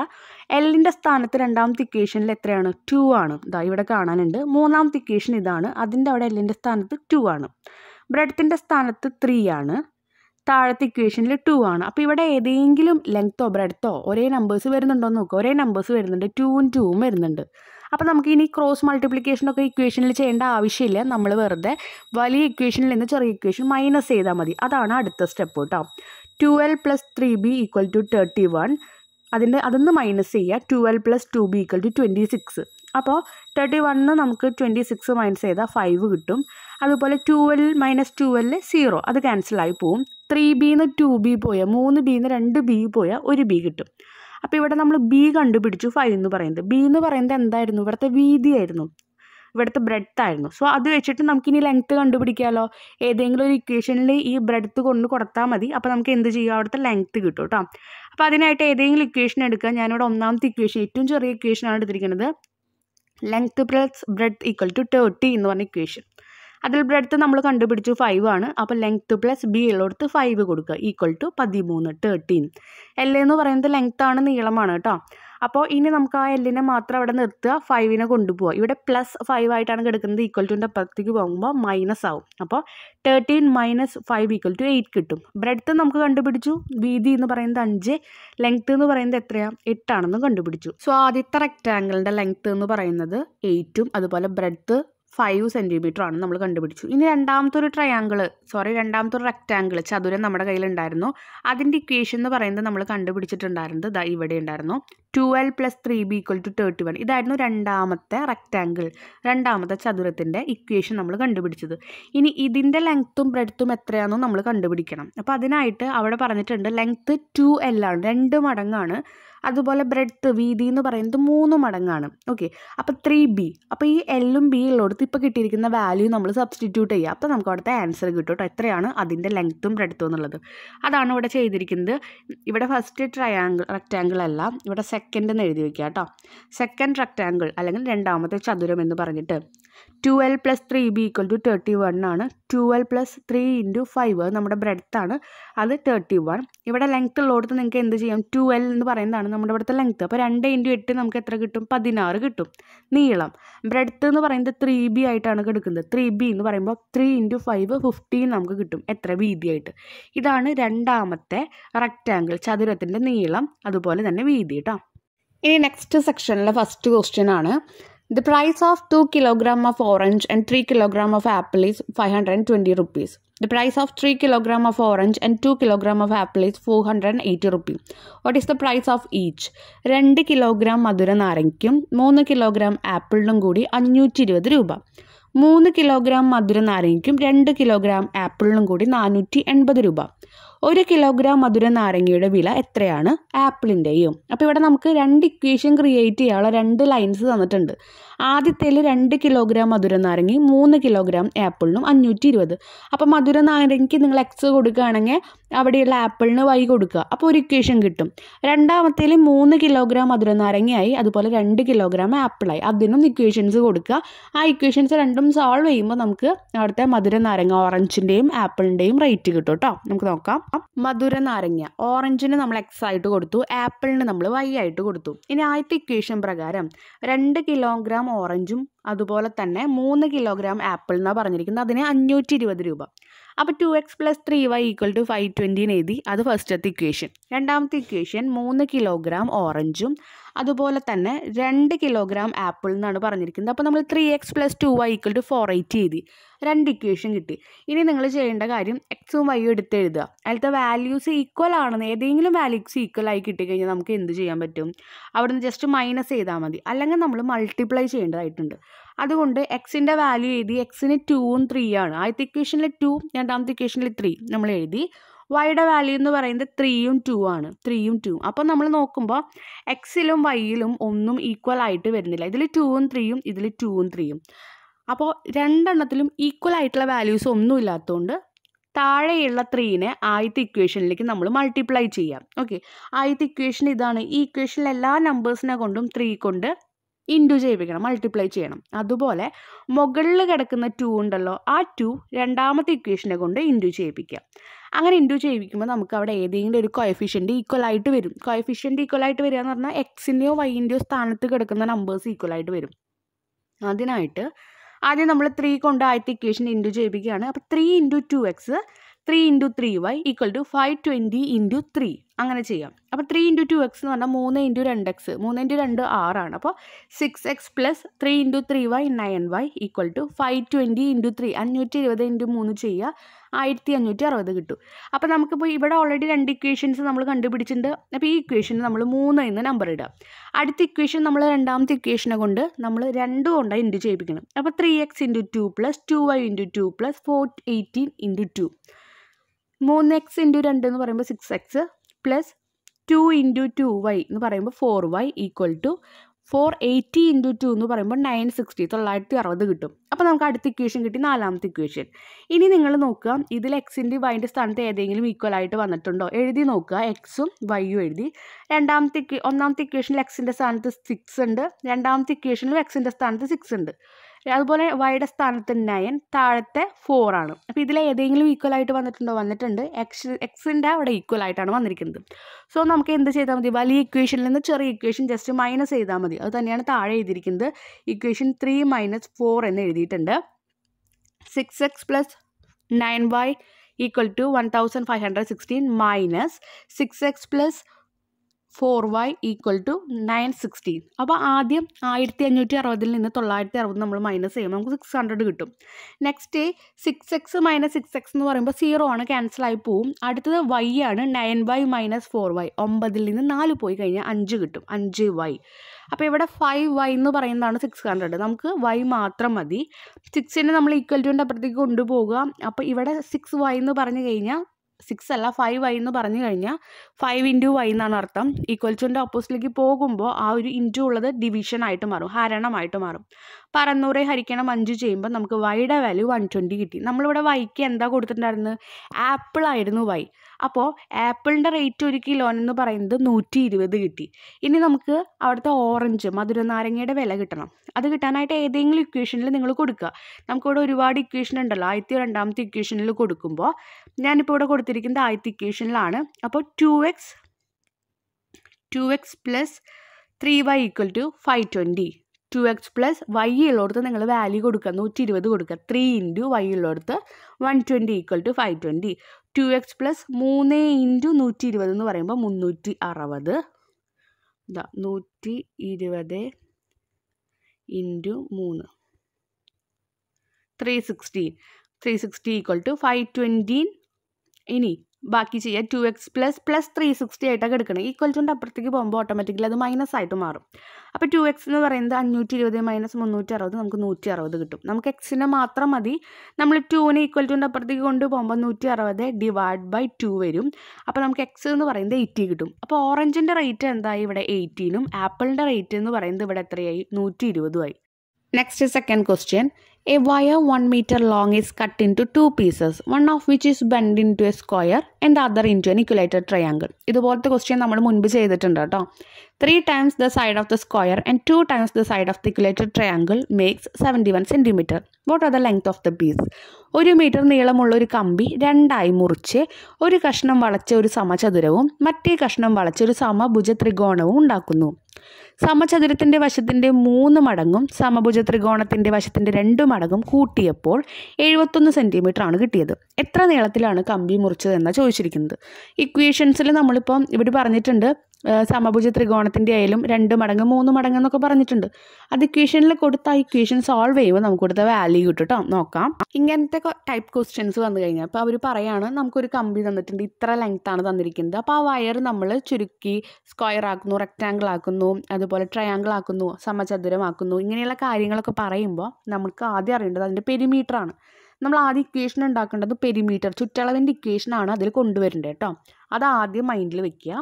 എല്ലിൻ്റെ സ്ഥാനത്ത് രണ്ടാമത്തെ ഇക്വേഷനിൽ എത്രയാണ് ടു ആണ് ഇതാ ഇവിടെ കാണാനുണ്ട് മൂന്നാമത്തെ ഇക്വേഷൻ ഇതാണ് അതിൻ്റെ അവിടെ എല്ലിൻ്റെ സ്ഥാനത്ത് ടു ആണ് ബ്രെഡത്തിൻ്റെ സ്ഥാനത്ത് ത്രീ ആണ് താഴത്തെ ഇക്വേഷനിൽ ടു ആണ് അപ്പോൾ ഇവിടെ ഏതെങ്കിലും ലെങ്ത്തോ ബ്രെഡത്തോ ഒരേ നമ്പേഴ്സ് വരുന്നുണ്ടോ എന്ന് നോക്കുക ഒരേ നമ്പേഴ്സ് വരുന്നുണ്ട് ടൂവും ടൂവും വരുന്നുണ്ട് അപ്പോൾ നമുക്ക് ഇനി ക്രോസ് മൾട്ടിപ്ലിക്കേഷനൊക്കെ ഇക്വേഷനിൽ ചെയ്യേണ്ട ആവശ്യമില്ല നമ്മൾ വെറുതെ വലിയ ഇക്വേഷനിൽ നിന്ന് ചെറിയ ഇക്വേഷൻ മൈനസ് ചെയ്താൽ മതി അതാണ് അടുത്ത സ്റ്റെപ്പ് കേട്ടോ twelve plus three B equal to thirty one അതിൻ്റെ അതൊന്ന് മൈനസ് ചെയ്യുക twelve plus two B equal to twenty six അപ്പോൾ തേർട്ടി വണ്ണിന് നമുക്ക് ട്വൻറ്റി സിക്സ് മൈനസ് ചെയ്താൽ ഫൈവ് കിട്ടും അതുപോലെ ട്വൽവ് മൈനസ് ട്വൽവില് സീറോ അത് ക്യാൻസലായി പോവും ത്രീ ബിന്ന് ടു ബി പോയാൽ മൂന്ന് ബിന്ന് രണ്ട് ബി പോയാൽ ഒരു ബി കിട്ടും അപ്പോൾ ഇവിടെ നമ്മൾ ബി കണ്ടുപിടിച്ചു ഫൈവ് എന്ന് പറയുന്നത് ബി എന്ന് പറയുന്നത് എന്തായിരുന്നു ഇവിടുത്തെ വീതിയായിരുന്നു ഇവിടുത്തെ ബ്രെഡ്ത്ത് ആയിരുന്നു സോ അത് വെച്ചിട്ട് നമുക്ക് ഇനി ലെങ്ത്ത് കണ്ടുപിടിക്കാമല്ലോ ഏതെങ്കിലും ഒരു ഇക്വേഷനിൽ ഈ ബ്രെഡ്ത്ത് കൊണ്ട് കൊടുത്താൽ മതി അപ്പോൾ നമുക്ക് എന്ത് ചെയ്യുക അവിടുത്തെ ലെങ്ത്ത് കിട്ടും കേട്ടോ അപ്പോൾ അതിനായിട്ട് ഏതെങ്കിലും ഇക്വേഷൻ എടുക്കുക ഞാനിവിടെ ഒന്നാമത്തെ ഇക്വേഷൻ ഏറ്റവും ചെറിയ ഇക്വേഷനാണ് എടുത്തിരിക്കുന്നത് length plus breadth equal to thirty എന്ന് പറഞ്ഞ ഇക്വേഷൻ അതിൽ ബ്രെഡ്ത്ത് നമ്മൾ കണ്ടുപിടിച്ചു ഫൈവ് ആണ് അപ്പോൾ ലെങ്ത്ത് പ്ലസ് ബി ഉള്ളിടത്ത് ഫൈവ് കൊടുക്കുക ഈക്വൽ ടു പതിമൂന്ന് തേർട്ടീൻ എൽ എന്ന് പറയുന്നത് ലെങ്ത്ത് ആണ് നീളമാണ് കേട്ടോ അപ്പോൾ ഇനി നമുക്ക് ആ എല്ലിനെ മാത്രം അവിടെ നിർത്തുക ഫൈവിനെ കൊണ്ടുപോകുക ഇവിടെ പ്ലസ് ഫൈവ് ആയിട്ടാണ് കിടക്കുന്നത് ഈക്വൽ ടുൻ്റെ അപ്പുറത്തേക്ക് പോകുമ്പോൾ മൈനസ് ആവും അപ്പോൾ thirteen minus five equal to eight കിട്ടും ബ്രെഡ്ത്ത് നമുക്ക് കണ്ടുപിടിച്ചു വീതി എന്ന് പറയുന്നത് അഞ്ച് ലെങ്ത്ത് എന്ന് പറയുന്നത് എത്രയാണ് എട്ടാണെന്ന് കണ്ടുപിടിച്ചു സോ ആദ്യത്തെ റെക്റ്റാങ്കിളിൻ്റെ ലെങ്ത്ത് എന്ന് പറയുന്നത് എയ്റ്റും അതുപോലെ ബ്രെഡ്ത്ത് ഫൈവ് സെൻറ്റിമീറ്റർ ആണ് നമ്മൾ കണ്ടുപിടിച്ചു ഇനി രണ്ടാമത്തെ ഒരു ട്രയാങ്കിൾ സോറി രണ്ടാമത്തെ ഒരു റെക്റ്റാങ്കിൾ ചതുരം നമ്മുടെ കയ്യിലുണ്ടായിരുന്നു അതിൻ്റെ ഇക്വേഷൻ എന്ന് പറയുന്നത് നമ്മൾ കണ്ടുപിടിച്ചിട്ടുണ്ടായിരുന്നത് ഇതാ ഇവിടെ ഉണ്ടായിരുന്നു twelve plus three B equal to thirty one ഇതായിരുന്നു രണ്ടാമത്തെ റെക്റ്റാങ്കിൾ രണ്ടാമത്തെ ചതുരത്തിൻ്റെ ഇക്വേഷൻ നമ്മൾ കണ്ടുപിടിച്ചത് ഇനി ഇതിൻ്റെ ലെങ്ത്തും ബ്രെഡ്ത്തും എത്രയാണെന്നും നമ്മൾ കണ്ടുപിടിക്കണം അപ്പോൾ അതിനായിട്ട് അവിടെ പറഞ്ഞിട്ടുണ്ട് ലെങ്ത്ത് ടു ആണ് രണ്ട് മടങ്ങാണ് അതുപോലെ ബ്രെഡ്ത്ത് വീതി എന്ന് പറയുന്നത് മൂന്ന് മടങ്ങാണ് ഓക്കെ അപ്പോൾ ത്രീ ബി അപ്പോൾ ഈ എല്ലും ബി ഉള്ളിടത്ത് ഇപ്പോൾ കിട്ടിയിരിക്കുന്ന വാല്യൂ നമ്മൾ സബ്സ്റ്റിറ്റ്യൂട്ട് ചെയ്യുക അപ്പോൾ നമുക്ക് അവിടുത്തെ ആൻസർ കിട്ടും എത്രയാണ് അതിൻ്റെ ലെങ്ത്തും ബ്രെഡ്ത്തും എന്നുള്ളത് അതാണ് ഇവിടെ ചെയ്തിരിക്കുന്നത് ഇവിടെ ഫസ്റ്റ് ട്രയാങ്കിൾ റെക്റ്റാങ്കിൾ അല്ല ഇവിടെ സെക്കൻഡ് എന്ന് എഴുതി വയ്ക്കുക കേട്ടോ സെക്കൻഡ് റെക്റ്റാങ്കിൾ അല്ലെങ്കിൽ രണ്ടാമത്തെ ചതുരം എന്ന് പറഞ്ഞിട്ട് twelve plus three B equal to thirty one ആണ് twelve plus three into five നമ്മുടെ ബ്രെഡത്താണ് അത് തേർട്ടി വൺ ഇവിടെ ലെങ്ത് ഉള്ളിടത്ത് നിങ്ങൾക്ക് എന്ത് ചെയ്യാം ട്വൽവ് എന്ന് പറയുന്നതാണ് നമ്മുടെ ഇവിടുത്തെ ലെങ്ത് അപ്പോൾ രണ്ട് ഇൻറ്റു എട്ട് നമുക്ക് എത്ര കിട്ടും പതിനാറ് കിട്ടും നീളം ബ്രെഡത്ത് എന്ന് പറയുന്നത് ത്രീ ബി ആയിട്ടാണ് കിടക്കുന്നത് ത്രീ ബി എന്ന് പറയുമ്പോൾ ത്രീ ഇൻറ്റു ഫൈവ് ഫിഫ്റ്റീൻ നമുക്ക് കിട്ടും എത്ര വീതിയായിട്ട് ഇതാണ് രണ്ടാമത്തെ റെക്റ്റാങ്കിൾ ചതുരത്തിൻ്റെ നീളം അതുപോലെ തന്നെ വീതി കേട്ടോ ഇനി നെക്സ്റ്റ് സെക്ഷനിലെ ഫസ്റ്റ് ക്വസ്റ്റ്യൻ ആണ് The price of 2 kg of orange and 3 kg of apple is 520 rupees. The price of 3 kg of orange and 2 kg of apple is 480 rupees. What is the price of each? 2 kg മധുര നാരങ്ങയ്ക്കും 3 kg ആപ്പിളിനും കൂടി 520 രൂപ. 3 kilogram മധുര നാരങ്ങയ്ക്കും 2 kilogram ആപ്പിളിനും കൂടി 480 രൂപ. ഒരു kilogram മധുര നാരങ്ങയുടെ വില എത്രയാണ് ആപ്പിളിൻ്റെയും അപ്പോൾ ഇവിടെ നമുക്ക് രണ്ട് ഇക്വേഷൻ ക്രിയേറ്റ് ചെയ്യാനുള്ള രണ്ട് ലൈൻസ് തന്നിട്ടുണ്ട് ആദ്യത്തേൽ രണ്ട് കിലോഗ്രാം മധുര നാരങ്ങി മൂന്ന് കിലോഗ്രാം ആപ്പിളിനും അഞ്ഞൂറ്റി ഇരുപത് അപ്പോൾ മധുര നാരങ്ങയ്ക്ക് നിങ്ങൾ എക്സ് കൊടുക്കുകയാണെങ്കിൽ അവിടെയുള്ള ആപ്പിളിന് വൈ കൊടുക്കുക അപ്പോൾ ഒരു ഇക്വേഷൻ കിട്ടും രണ്ടാമത്തേൽ മൂന്ന് കിലോഗ്രാം മധുര നാരങ്ങയായി അതുപോലെ രണ്ട് കിലോഗ്രാം ആപ്പിളായി അതിനും ഇക്വേഷൻസ് കൊടുക്കുക ആ ഇക്വേഷൻസ് രണ്ടും സോൾവ് ചെയ്യുമ്പോൾ നമുക്ക് അവിടുത്തെ മധുര നാരങ്ങ ഓറഞ്ചിൻ്റെയും ആപ്പിളിൻ്റെയും റേറ്റ് കിട്ടും കേട്ടോ നമുക്ക് നോക്കാം മധുര നാരങ്ങ ഓറഞ്ചിന് നമ്മൾ എക്സ് ആയിട്ട് കൊടുത്തു ആപ്പിളിന് നമ്മൾ വൈ ആയിട്ട് കൊടുത്തു ഇനി ആദ്യത്തെ ഇക്വേഷൻ പ്രകാരം രണ്ട് കിലോഗ്രാം ഓറഞ്ചും അതുപോലെ തന്നെ മൂന്ന് കിലോഗ്രാം ആപ്പിൾ എന്നാണ് പറഞ്ഞിരിക്കുന്നത് അതിന് അഞ്ഞൂറ്റി ഇരുപത് രൂപ അപ്പോൾ two x plus three y equal to five ട്വൻറ്റീന് എഴുതി അത് ഫസ്റ്റത്തെ ഇക്വേഷൻ രണ്ടാമത്തെ ഇക്വേഷൻ മൂന്ന് കിലോഗ്രാം ഓറഞ്ചും അതുപോലെ തന്നെ രണ്ട് കിലോഗ്രാം ആപ്പിൾ എന്നാണ് പറഞ്ഞിരിക്കുന്നത് അപ്പോൾ നമ്മൾ three x plus two y equal to four eighty എഴുതി രണ്ട് ഇക്വേഷൻ കിട്ടി ഇനി നിങ്ങൾ ചെയ്യേണ്ട കാര്യം എക്സും വൈയും എടുത്ത് എഴുതുക അതിലത്തെ വാല്യൂസ് ഈക്വൽ ആണെന്ന് ഏതെങ്കിലും വാല്യൂസ് ഈക്വൽ ആയി കിട്ടിക്കഴിഞ്ഞാൽ നമുക്ക് എന്ത് ചെയ്യാൻ പറ്റും അവിടുന്ന് ജസ്റ്റ് മൈനസ് ചെയ്താൽ മതി അല്ലെങ്കിൽ നമ്മൾ മൾട്ടിപ്ലൈ ചെയ്യേണ്ടതായിട്ടുണ്ട് അതുകൊണ്ട് എക്സിൻ്റെ വാല്യൂ എഴുതി എക്സിന് ടൂവും ത്രീ ആണ് ആദ്യത്തെ ഇക്വേഷനിൽ ടു രണ്ടാമത്തെ ഇക്വേഷനിൽ ത്രീ നമ്മൾ എഴുതി വൈയുടെ വാല്യൂ എന്ന് പറയുന്നത് ത്രീയും ടു ആണ് ത്രീയും ടു അപ്പോൾ നമ്മൾ നോക്കുമ്പോൾ എക്സിലും വൈയിലും ഒന്നും ഈക്വൽ ആയിട്ട് വരുന്നില്ല ഇതിൽ ടൂവും ത്രീയും ഇതിൽ ടൂവും ത്രീയും അപ്പോൾ രണ്ടെണ്ണത്തിലും ഈക്വൽ ആയിട്ടുള്ള വാല്യൂസ് ഒന്നും ഇല്ലാത്തതുകൊണ്ട് താഴെയുള്ള ത്രീനെ ആദ്യത്തെ ഇക്വേഷനിലേക്ക് നമ്മൾ മൾട്ടിപ്ലൈ ചെയ്യാം ഓക്കെ ആദ്യത്തെ ഇക്വേഷൻ ഇതാണ് ഈ ഇക്വേഷനിലെ എല്ലാ നമ്പേഴ്സിനെ കൊണ്ടും ത്രീ കൊണ്ട് ഇൻറ്റു ചെയ്യിപ്പിക്കണം മൾട്ടിപ്ലൈ ചെയ്യണം അതുപോലെ മുകളിൽ കിടക്കുന്ന ടു ഉണ്ടല്ലോ ആ ടു രണ്ടാമത്തെ ഇക്വേഷനെ കൊണ്ട് ഇൻറ്റു ചെയ്യിപ്പിക്കാം അങ്ങനെ ഇൻറ്റു ചെയ്യിപ്പിക്കുമ്പോൾ നമുക്ക് അവിടെ ഏതെങ്കിലും ഒരു കൊയഫിഷ്യൻ്റ് ഈക്വലായിട്ട് വരും കൊയഫിഷ്യൻ്റ് ഈക്വലായിട്ട് വരിക എന്ന് പറഞ്ഞാൽ എക്സിൻ്റെയോ വൈൻ്റെയോ സ്ഥാനത്ത് കിടക്കുന്ന നമ്പേഴ്സ് ഈക്വലായിട്ട് വരും അതിനായിട്ട് ആദ്യം നമ്മൾ ത്രീ കൊണ്ട് ആദ്യത്തെ ഇക്വേഷൻ ഇൻറ്റു ചെയ്യിപ്പിക്കുകയാണ് അപ്പോൾ three into two x three into three y equal to five twenty into three അങ്ങനെ ചെയ്യാം അപ്പോൾ ത്രീ ഇൻറ്റു ടു എക്സ് എന്ന് പറഞ്ഞാൽ മൂന്ന് ഇൻറ്റു രണ്ട് എക്സ് മൂന്ന് ഇൻറ്റു രണ്ട് ആറാണ് അപ്പോൾ six x plus three into three y nine y equal to five twenty into three അഞ്ഞൂറ്റി ഇരുപത് ഇൻറ്റു മൂന്ന് ചെയ്യുക ആയിരത്തി അഞ്ഞൂറ്റി അറുപത് കിട്ടും അപ്പോൾ നമുക്കിപ്പോൾ ഇവിടെ ഓൾറെഡി രണ്ട് ഇക്വേഷൻസ് നമ്മൾ കണ്ടുപിടിച്ചിട്ടുണ്ട് അപ്പോൾ ഈ ഇക്വേഷന് നമ്മൾ മൂന്ന് എന്ന് നമ്പർ ഇടാം അടുത്ത ഇക്വേഷൻ നമ്മൾ രണ്ടാമത്തെ ഇക്വേഷനെ കൊണ്ട് നമ്മൾ രണ്ടും കൊണ്ടാണ് ഇൻറ്റു ചെയ്യിപ്പിക്കണം അപ്പോൾ three x into two plus two y into two plus four eighteen into two മൂന്ന് എക്സ് ഇൻറ്റു രണ്ട് എന്ന് പറയുമ്പോൾ six x plus two into two y എന്ന് പറയുമ്പോൾ four y equal to four eighty into two എന്ന് പറയുമ്പോൾ nine sixty തൊള്ളായിരത്തി അറുപത് കിട്ടും അപ്പോൾ നമുക്ക് അടുത്ത ഇക്വേഷൻ കിട്ടി നാലാമത്തെ ഇക്വേഷൻ ഇനി നിങ്ങൾ നോക്കുക ഇതിൽ എക്സിൻ്റെ വൈൻ്റെ സ്ഥാനത്ത് ഏതെങ്കിലും ഈക്വൽ ആയിട്ട് വന്നിട്ടുണ്ടോ എഴുതി നോക്കുക എക്സും വൈയും എഴുതി രണ്ടാമത്തെ ഒന്നാമത്തെ ഇക്വേഷനിൽ എക്സിൻ്റെ സ്ഥാനത്ത് സിക്സ് ഉണ്ട് രണ്ടാമത്തെ ഇക്വേഷനിലും എക്സിൻ്റെ സ്ഥാനത്ത് സിക്സ് ഉണ്ട് അതുപോലെ വൈയുടെ സ്ഥാനത്ത് നയൻ താഴത്തെ ഫോർ ആണ് അപ്പോൾ ഇതിലെ ഏതെങ്കിലും ഈക്വൽ ആയിട്ട് വന്നിട്ടുണ്ടോ വന്നിട്ടുണ്ട് എക്സ് എക്സിൻ്റെ അവിടെ ഈക്വൽ ആയിട്ടാണ് വന്നിരിക്കുന്നത് സോ നമുക്ക് എന്ത് ചെയ്താൽ മതി വലിയ ഇക്വേഷനിൽ നിന്ന് ചെറിയ ഇക്വേഷൻ ജസ്റ്റ് മൈനസ് ചെയ്താൽ മതി അത് തന്നെയാണ് താഴെ എഴുതിയിരിക്കുന്നത് ഇക്വേഷൻ ത്രീ മൈനസ് ഫോർ എന്ന് എഴുതിയിട്ടുണ്ട് six x plus nine y equal to one thousand five hundred sixteen minus six x plus four y equal to nine sixteen അപ്പോൾ ആദ്യം ആയിരത്തി അഞ്ഞൂറ്റി അറുപതിൽ നിന്ന് തൊള്ളായിരത്തി അറുപത് നമ്മൾ മൈനസ് ചെയ്യുമ്പോൾ നമുക്ക് സിക്സ് ഹൺഡ്രഡ് കിട്ടും next six x minus six x എന്ന് പറയുമ്പോൾ സീറോ ആണ് ക്യാൻസൽ ആയി പോവും അടുത്തത് വൈ ആണ് nine y minus four y ഒമ്പതിൽ നിന്ന് നാല് പോയി കഴിഞ്ഞാൽ അഞ്ച് കിട്ടും അഞ്ച് വൈ അപ്പോൾ ഇവിടെ ഫൈവ് വൈ എന്ന് പറയുന്നതാണ് സിക്സ് ഹൺഡ്രഡ് നമുക്ക് വൈ മാത്രം മതി സിക്സിനെ നമ്മൾ ഈക്വൽ ടുവിൻ്റെ അപ്പുറത്തേക്ക് കൊണ്ടുപോകുക അപ്പോൾ ഇവിടെ സിക്സ് വൈ എന്ന് പറഞ്ഞു കഴിഞ്ഞാൽ സിക്സ് അല്ല ഫൈവ് വൈ എന്ന് പറഞ്ഞു കഴിഞ്ഞാൽ ഫൈവ് ഇൻറ്റു വൈ എന്നാണ് അർത്ഥം ഈക്വൽ ടുൻ്റെ ഓപ്പോസിറ്റിലേക്ക് പോകുമ്പോൾ ആ ഒരു ഇൻറ്റു ഉള്ളത് ഡിവിഷൻ ആയിട്ട് മാറും ഹരണമായിട്ട് മാറും അപ്പോൾ ഹരിക്കണം അഞ്ച് ചെയ്യുമ്പോൾ നമുക്ക് വൈയുടെ വാല്യൂ വൺ ട്വൻറ്റി കിട്ടി നമ്മളിവിടെ വൈക്ക് എന്താ കൊടുത്തിട്ടുണ്ടായിരുന്നത് ആപ്പിളായിരുന്നു വൈ അപ്പോൾ ആപ്പിളിൻ്റെ റേറ്റ് ഒരു കിലോന് എന്ന് പറയുന്നത് നൂറ്റി ഇരുപത് കിട്ടി ഇനി നമുക്ക് അവിടുത്തെ ഓറഞ്ച് മധുര നാരങ്ങയുടെ വില കിട്ടണം അത് കിട്ടാനായിട്ട് ഏതെങ്കിലും ഇക്വേഷനിൽ നിങ്ങൾ കൊടുക്കുക നമുക്കിവിടെ ഒരുപാട് ഇക്വേഷൻ ഉണ്ടല്ലോ ആയിരത്തി രണ്ടാമത്തെ ഇക്വേഷനിൽ കൊടുക്കുമ്പോൾ ഞാനിപ്പോൾ ഇവിടെ കൊടുത്തിരിക്കുന്നത് ആദ്യത്തെ ഇക്വേഷനിലാണ് അപ്പോൾ two x two x plus three y equal to five twenty two x plus y ഉള്ളിടത്ത് നിങ്ങൾ വാല്യൂ കൊടുക്കുക നൂറ്റി ഇരുപത് കൊടുക്കുക ത്രീ ഇൻറ്റു വൈ ഉള്ളിടത്ത് one twenty equal to five twenty two x plus മൂന്ന് ഇൻറ്റു നൂറ്റി ഇരുപത് എന്ന് പറയുമ്പോൾ മുന്നൂറ്റി അറുപത് ഇതാ നൂറ്റി ഇരുപത് ഇൻറ്റു മൂന്ന് three sixteen three sixty equal to five twenty ഇനി ബാക്കി ചെയ്യുക two x plus plus three sixty ആയിട്ടൊക്കെ എടുക്കണം ഈക്വൽ കൊണ്ട് അപ്പുറത്തേക്ക് പോകുമ്പോൾ ഓട്ടോമാറ്റിക്കലി അത് മൈനസ് ആയിട്ട് മാറും അപ്പോൾ ടു എക്സ് എന്ന് പറയുന്നത് അഞ്ഞൂറ്റി ഇരുപത് മൈനസ് മുന്നൂറ്റി അറുപത് നമുക്ക് നൂറ്റി അറുപത് കിട്ടും നമുക്ക് എക്സിന് മാത്രം മതി നമ്മൾ ടുവിനെ ഈക്വൽ കൊണ്ട് അപ്പുറത്തേക്ക് കൊണ്ട് പോകുമ്പോൾ നൂറ്റി അറുപത് ഡിവൈഡ് ബൈ ടു വരും അപ്പോൾ നമുക്ക് എക്സ് എന്ന് പറയുന്നത് എയ്റ്റി കിട്ടും അപ്പോൾ ഓറഞ്ചിൻ്റെ റേറ്റ് എന്തായി ഇവിടെ എയ്റ്റീനും ആപ്പിളിൻ്റെ റേറ്റ് എന്ന് പറയുന്നത് ഇവിടെ എത്രയായി നൂറ്റി ഇരുപതുമായി next second question A wire 1 meter long is cut into two pieces, one of which is bent into a square and the other into an equilateral triangle. ഇതുപോലത്തെ ക്വസ്റ്റ്യൻ നമ്മൾ മുൻപ് ചെയ്തിട്ടുണ്ട് കേട്ടോ three times the side of the square and two times the side of the equilateral triangle makes seventy one centimetre what are the length of the piece ഒരു metre നീളമുള്ള ഒരു കമ്പി രണ്ടായി മുറിച്ച് ഒരു കഷ്ണം വളച്ച ഒരു സമചതുരവും മറ്റേ കഷ്ണം വളച്ച ഒരു സമഭുജ ത്രികോണവും ഉണ്ടാക്കുന്നു സമചതുരത്തിൻ്റെ വശത്തിൻ്റെ മൂന്ന് മടങ്ങും സമഭുജ ത്രികോണത്തിൻ്റെ വശത്തിൻ്റെ രണ്ട് മടങ്ങും കൂട്ടിയപ്പോൾ എഴുപത്തൊന്ന് സെൻറ്റിമീറ്റർ ആണ് കിട്ടിയത് എത്ര നീളത്തിലാണ് കമ്പി എന്നാണ് ചോദിച്ചിരിക്കുന്നത് ഇക്വേഷൻസിൽ നമ്മളിപ്പം ഇവിടെ പറഞ്ഞിട്ടുണ്ട് സമഭുജ ത്രികോണത്തിൻ്റെ ആയാലും രണ്ട് മടങ്ങ് മൂന്ന് മടങ്ങ് എന്നൊക്കെ പറഞ്ഞിട്ടുണ്ട് അത് ഇക്വേഷനിൽ കൊടുത്ത ആ ഇക്വേഷൻ സോൾവ് ചെയ്യുമ്പോൾ നമുക്ക് കൊടുത്ത വാല്യൂ കിട്ടും കേട്ടോ നോക്കാം ഇങ്ങനത്തെ ടൈപ്പ് ക്വസ്റ്റ്യൻസ് വന്നു കഴിഞ്ഞാൽ അപ്പോൾ അവർ പറയുകയാണ് നമുക്കൊരു കമ്പി തന്നിട്ടുണ്ട് ഇത്ര ആണ് തന്നിരിക്കുന്നത് അപ്പോൾ ആ വയർ നമ്മൾ ചുരുക്കി സ്ക്വയർ ആക്കുന്നു റെക്റ്റാങ്കിൾ ആക്കുന്നു അതുപോലെ ട്രയാങ്കിൾ ആക്കുന്നു സമചതുരമാക്കുന്നു ഇങ്ങനെയുള്ള കാര്യങ്ങളൊക്കെ പറയുമ്പോൾ നമുക്ക് ആദ്യം അറിയേണ്ടത് അതിൻ്റെ ആണ് നമ്മൾ ആദ്യം ഇക്വേഷൻ ഉണ്ടാക്കേണ്ടത് പെരിമീറ്റർ ചുറ്റളവിൻ്റെ ഇക്വേഷനാണ് അതിൽ കൊണ്ടുവരേണ്ടത് കേട്ടോ അത് ആദ്യം മൈൻഡിൽ വെക്കുക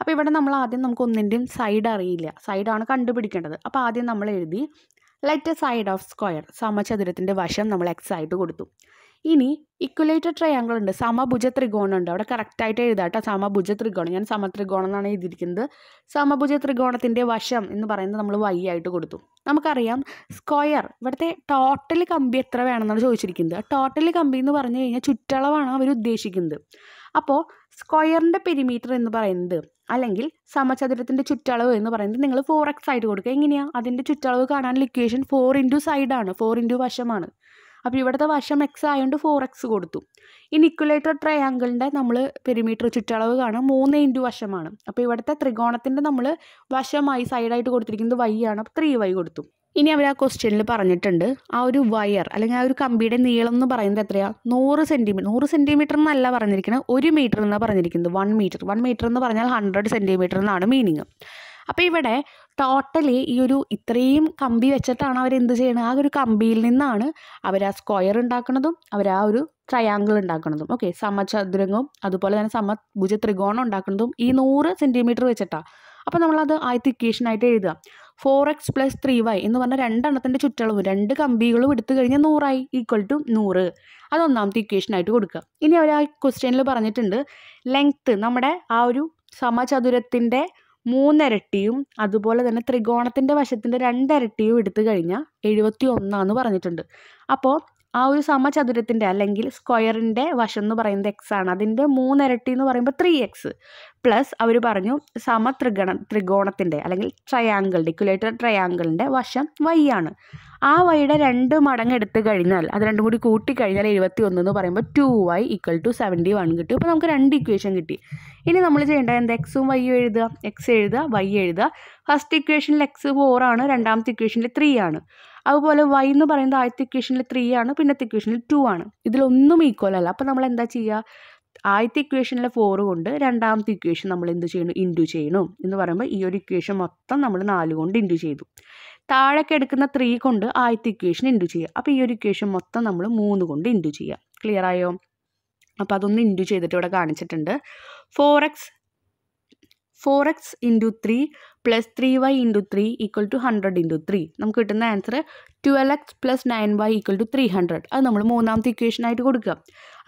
അപ്പോൾ ഇവിടെ നമ്മൾ ആദ്യം നമുക്ക് ഒന്നിൻ്റെയും സൈഡ് അറിയില്ല സൈഡാണ് കണ്ടുപിടിക്കേണ്ടത് അപ്പോൾ ആദ്യം നമ്മൾ എഴുതി ലെറ്റ് സൈഡ് ഓഫ് സ്ക്വയർ സമചതുരത്തിൻ്റെ വശം നമ്മൾ എക്സ് ആയിട്ട് കൊടുത്തു ഇനി ഇക്വലേറ്റർ ട്രയാങ്കിൾ ഉണ്ട് സമഭുജ ത്രികോണം ഉണ്ട് അവിടെ കറക്റ്റായിട്ട് എഴുതാട്ടോ സമഭുജ ത്രികോണം ഞാൻ സമത്രികോണം എന്നാണ് എഴുതിയിരിക്കുന്നത് സമഭുജ ത്രികോണത്തിൻ്റെ വശം എന്ന് പറയുന്നത് നമ്മൾ വൈ ആയിട്ട് കൊടുത്തു നമുക്കറിയാം സ്ക്വയർ ഇവിടുത്തെ ടോട്ടൽ കമ്പി എത്ര വേണമെന്നാണ് ചോദിച്ചിരിക്കുന്നത് ടോട്ടൽ കമ്പി എന്ന് പറഞ്ഞു കഴിഞ്ഞാൽ ചുറ്റളവാണ് അവർ ഉദ്ദേശിക്കുന്നത് അപ്പോൾ സ്ക്വയറിൻ്റെ പെരിമീറ്റർ എന്ന് പറയുന്നത് അല്ലെങ്കിൽ സമചതുരത്തിൻ്റെ ചുറ്റളവ് എന്ന് പറയുന്നത് നിങ്ങൾ ഫോർ എക്സ് ആയിട്ട് കൊടുക്കുക എങ്ങനെയാണ് അതിൻ്റെ ചുറ്റളവ് കാണാനുള്ള ഇക്വേഷൻ ഫോർ ഇൻറ്റു സൈഡാണ് ഫോർ ഇൻറ്റു വശമാണ് അപ്പോൾ ഇവിടുത്തെ വശം എക്സ് ആയതുകൊണ്ട് ഫോർ എക്സ് കൊടുത്തു ഇനി നിക്കുലേറ്റർ ട്രയാങ്കിളിൻ്റെ നമ്മൾ പെരിമീറ്റർ ചുറ്റളവ് കാണാം മൂന്ന് ഇൻറ്റു വശമാണ് അപ്പോൾ ഇവിടുത്തെ ത്രികോണത്തിൻ്റെ നമ്മൾ വശമായി സൈഡായിട്ട് കൊടുത്തിരിക്കുന്നത് വൈ ആണ് അപ്പോൾ ത്രീ വൈ കൊടുത്തു ഇനി അവർ ആ ക്വസ്റ്റ്യനിൽ പറഞ്ഞിട്ടുണ്ട് ആ ഒരു വയർ അല്ലെങ്കിൽ ആ ഒരു കമ്പിയുടെ നീളം എന്ന് പറയുന്നത് എത്രയാണ് നൂറ് സെൻറ്റിമീറ്റർ നൂറ് സെൻറ്റിമീറ്റർ എന്നല്ല പറഞ്ഞിരിക്കുന്നത് ഒരു മീറ്റർ എന്നാണ് പറഞ്ഞിരിക്കുന്നത് വൺ മീറ്റർ വൺ മീറ്റർ എന്ന് പറഞ്ഞാൽ ഹൺഡ്രഡ് സെൻറ്റിമീറ്റർ എന്നാണ് മീനിങ് അപ്പോൾ ഇവിടെ ടോട്ടലി ഈ ഒരു ഇത്രയും കമ്പി വെച്ചിട്ടാണ് അവർ എന്ത് ചെയ്യണത് ആ ഒരു കമ്പിയിൽ നിന്നാണ് അവർ ആ സ്ക്വയർ ഉണ്ടാക്കുന്നതും അവർ ആ ഒരു ട്രയാങ്കിൾ ഉണ്ടാക്കുന്നതും ഓക്കെ സമചതുരങ്ങും അതുപോലെ തന്നെ സമഭുജ ത്രികോണം ഉണ്ടാക്കുന്നതും ഈ നൂറ് സെൻറ്റിമീറ്റർ വെച്ചിട്ടാണ് അപ്പോൾ നമ്മളത് ആദ്യത്തെ ഇക്വേഷനായിട്ട് എഴുതുക four x plus three y എന്ന് പറഞ്ഞാൽ രണ്ടെണ്ണത്തിൻ്റെ ചുറ്റളവും രണ്ട് കമ്പികളും എടുത്തു കഴിഞ്ഞാൽ നൂറായി ഈക്വൽ ടു നൂറ് അത് ഒന്നാമത്തെ ഇക്വേഷനായിട്ട് കൊടുക്കുക ഇനി അവർ ആ ക്വസ്റ്റ്യനിൽ പറഞ്ഞിട്ടുണ്ട് ലെങ്ത്ത് നമ്മുടെ ആ ഒരു സമചതുരത്തിൻ്റെ മൂന്നിരട്ടിയും അതുപോലെ തന്നെ ത്രികോണത്തിൻ്റെ വശത്തിൻ്റെ രണ്ടിരട്ടിയും എടുത്തു കഴിഞ്ഞാൽ എഴുപത്തി ഒന്നാന്ന് പറഞ്ഞിട്ടുണ്ട് അപ്പോൾ ആ ഒരു സമചതുരത്തിൻ്റെ അല്ലെങ്കിൽ സ്ക്വയറിൻ്റെ വശം എന്ന് പറയുന്നത് എക്സ് ആണ് അതിൻ്റെ മൂന്നിരട്ടി എന്ന് പറയുമ്പോൾ ത്രീ എക്സ് പ്ലസ് അവർ പറഞ്ഞു സമത്രികണ ത്രികോണത്തിൻ്റെ അല്ലെങ്കിൽ ട്രയാങ്കിൾ ഇക്വലേറ്റർ ട്രയാങ്കിളിൻ്റെ വശം വൈ ആണ് ആ വൈയുടെ രണ്ട് മടങ്ങ് എടുത്തു കഴിഞ്ഞാൽ അത് രണ്ടും കൂടി കൂട്ടി കഴിഞ്ഞാൽ എഴുപത്തി ഒന്ന് എന്ന് പറയുമ്പോൾ two y equal to seventy one കിട്ടി അപ്പോൾ നമുക്ക് രണ്ട് ഇക്വേഷൻ കിട്ടി ഇനി നമ്മൾ ചെയ്യേണ്ടത് എന്താ എക്സും വൈയും എഴുതുക എക്സ് എഴുതുക വൈ എഴുതുക ഫസ്റ്റ് ഇക്വേഷനിൽ എക്സ് ഫോർ ആണ് രണ്ടാമത്തെ ഇക്വേഷനിൽ ത്രീ ആണ് അതുപോലെ വൈ എന്ന് പറയുന്നത് ആദ്യത്തെ ഇക്വേഷനിൽ ത്രീ ആണ് പിന്നത്തെ ഇക്വേഷനിൽ ടു ആണ് ഇതിലൊന്നും ഈക്വൽ അല്ല അപ്പോൾ നമ്മൾ എന്താ ചെയ്യുക ആദ്യത്തെ ഇക്വേഷനിലെ ഫോർ കൊണ്ട് രണ്ടാമത്തെ ഇക്വേഷൻ നമ്മൾ എന്ത് ചെയ്യണം ഇൻറ്റു ചെയ്യണം എന്ന് പറയുമ്പോൾ ഈ ഒരു ഇക്വേഷൻ മൊത്തം നമ്മൾ നാല് കൊണ്ട് ഇൻറ്റു ചെയ്തു താഴേക്ക് എടുക്കുന്ന ത്രീ കൊണ്ട് ആദ്യത്തെ ഇക്വേഷൻ ഇൻറ്റു ചെയ്യുക അപ്പോൾ ഈ ഒരു ഇക്വേഷൻ മൊത്തം നമ്മൾ മൂന്ന് കൊണ്ട് ഇൻറ്റു ചെയ്യുക ക്ലിയർ ആയോ അപ്പോൾ അതൊന്ന് ഇൻറ്റു ചെയ്തിട്ട് ഇവിടെ കാണിച്ചിട്ടുണ്ട് four x four x into three plus three y into three equal to hundred into three നമുക്ക് കിട്ടുന്ന answer twelve x plus nine y equal to three hundred അത് നമ്മൾ മൂന്നാമത്തെ ഇക്വേഷനായിട്ട് കൊടുക്കുക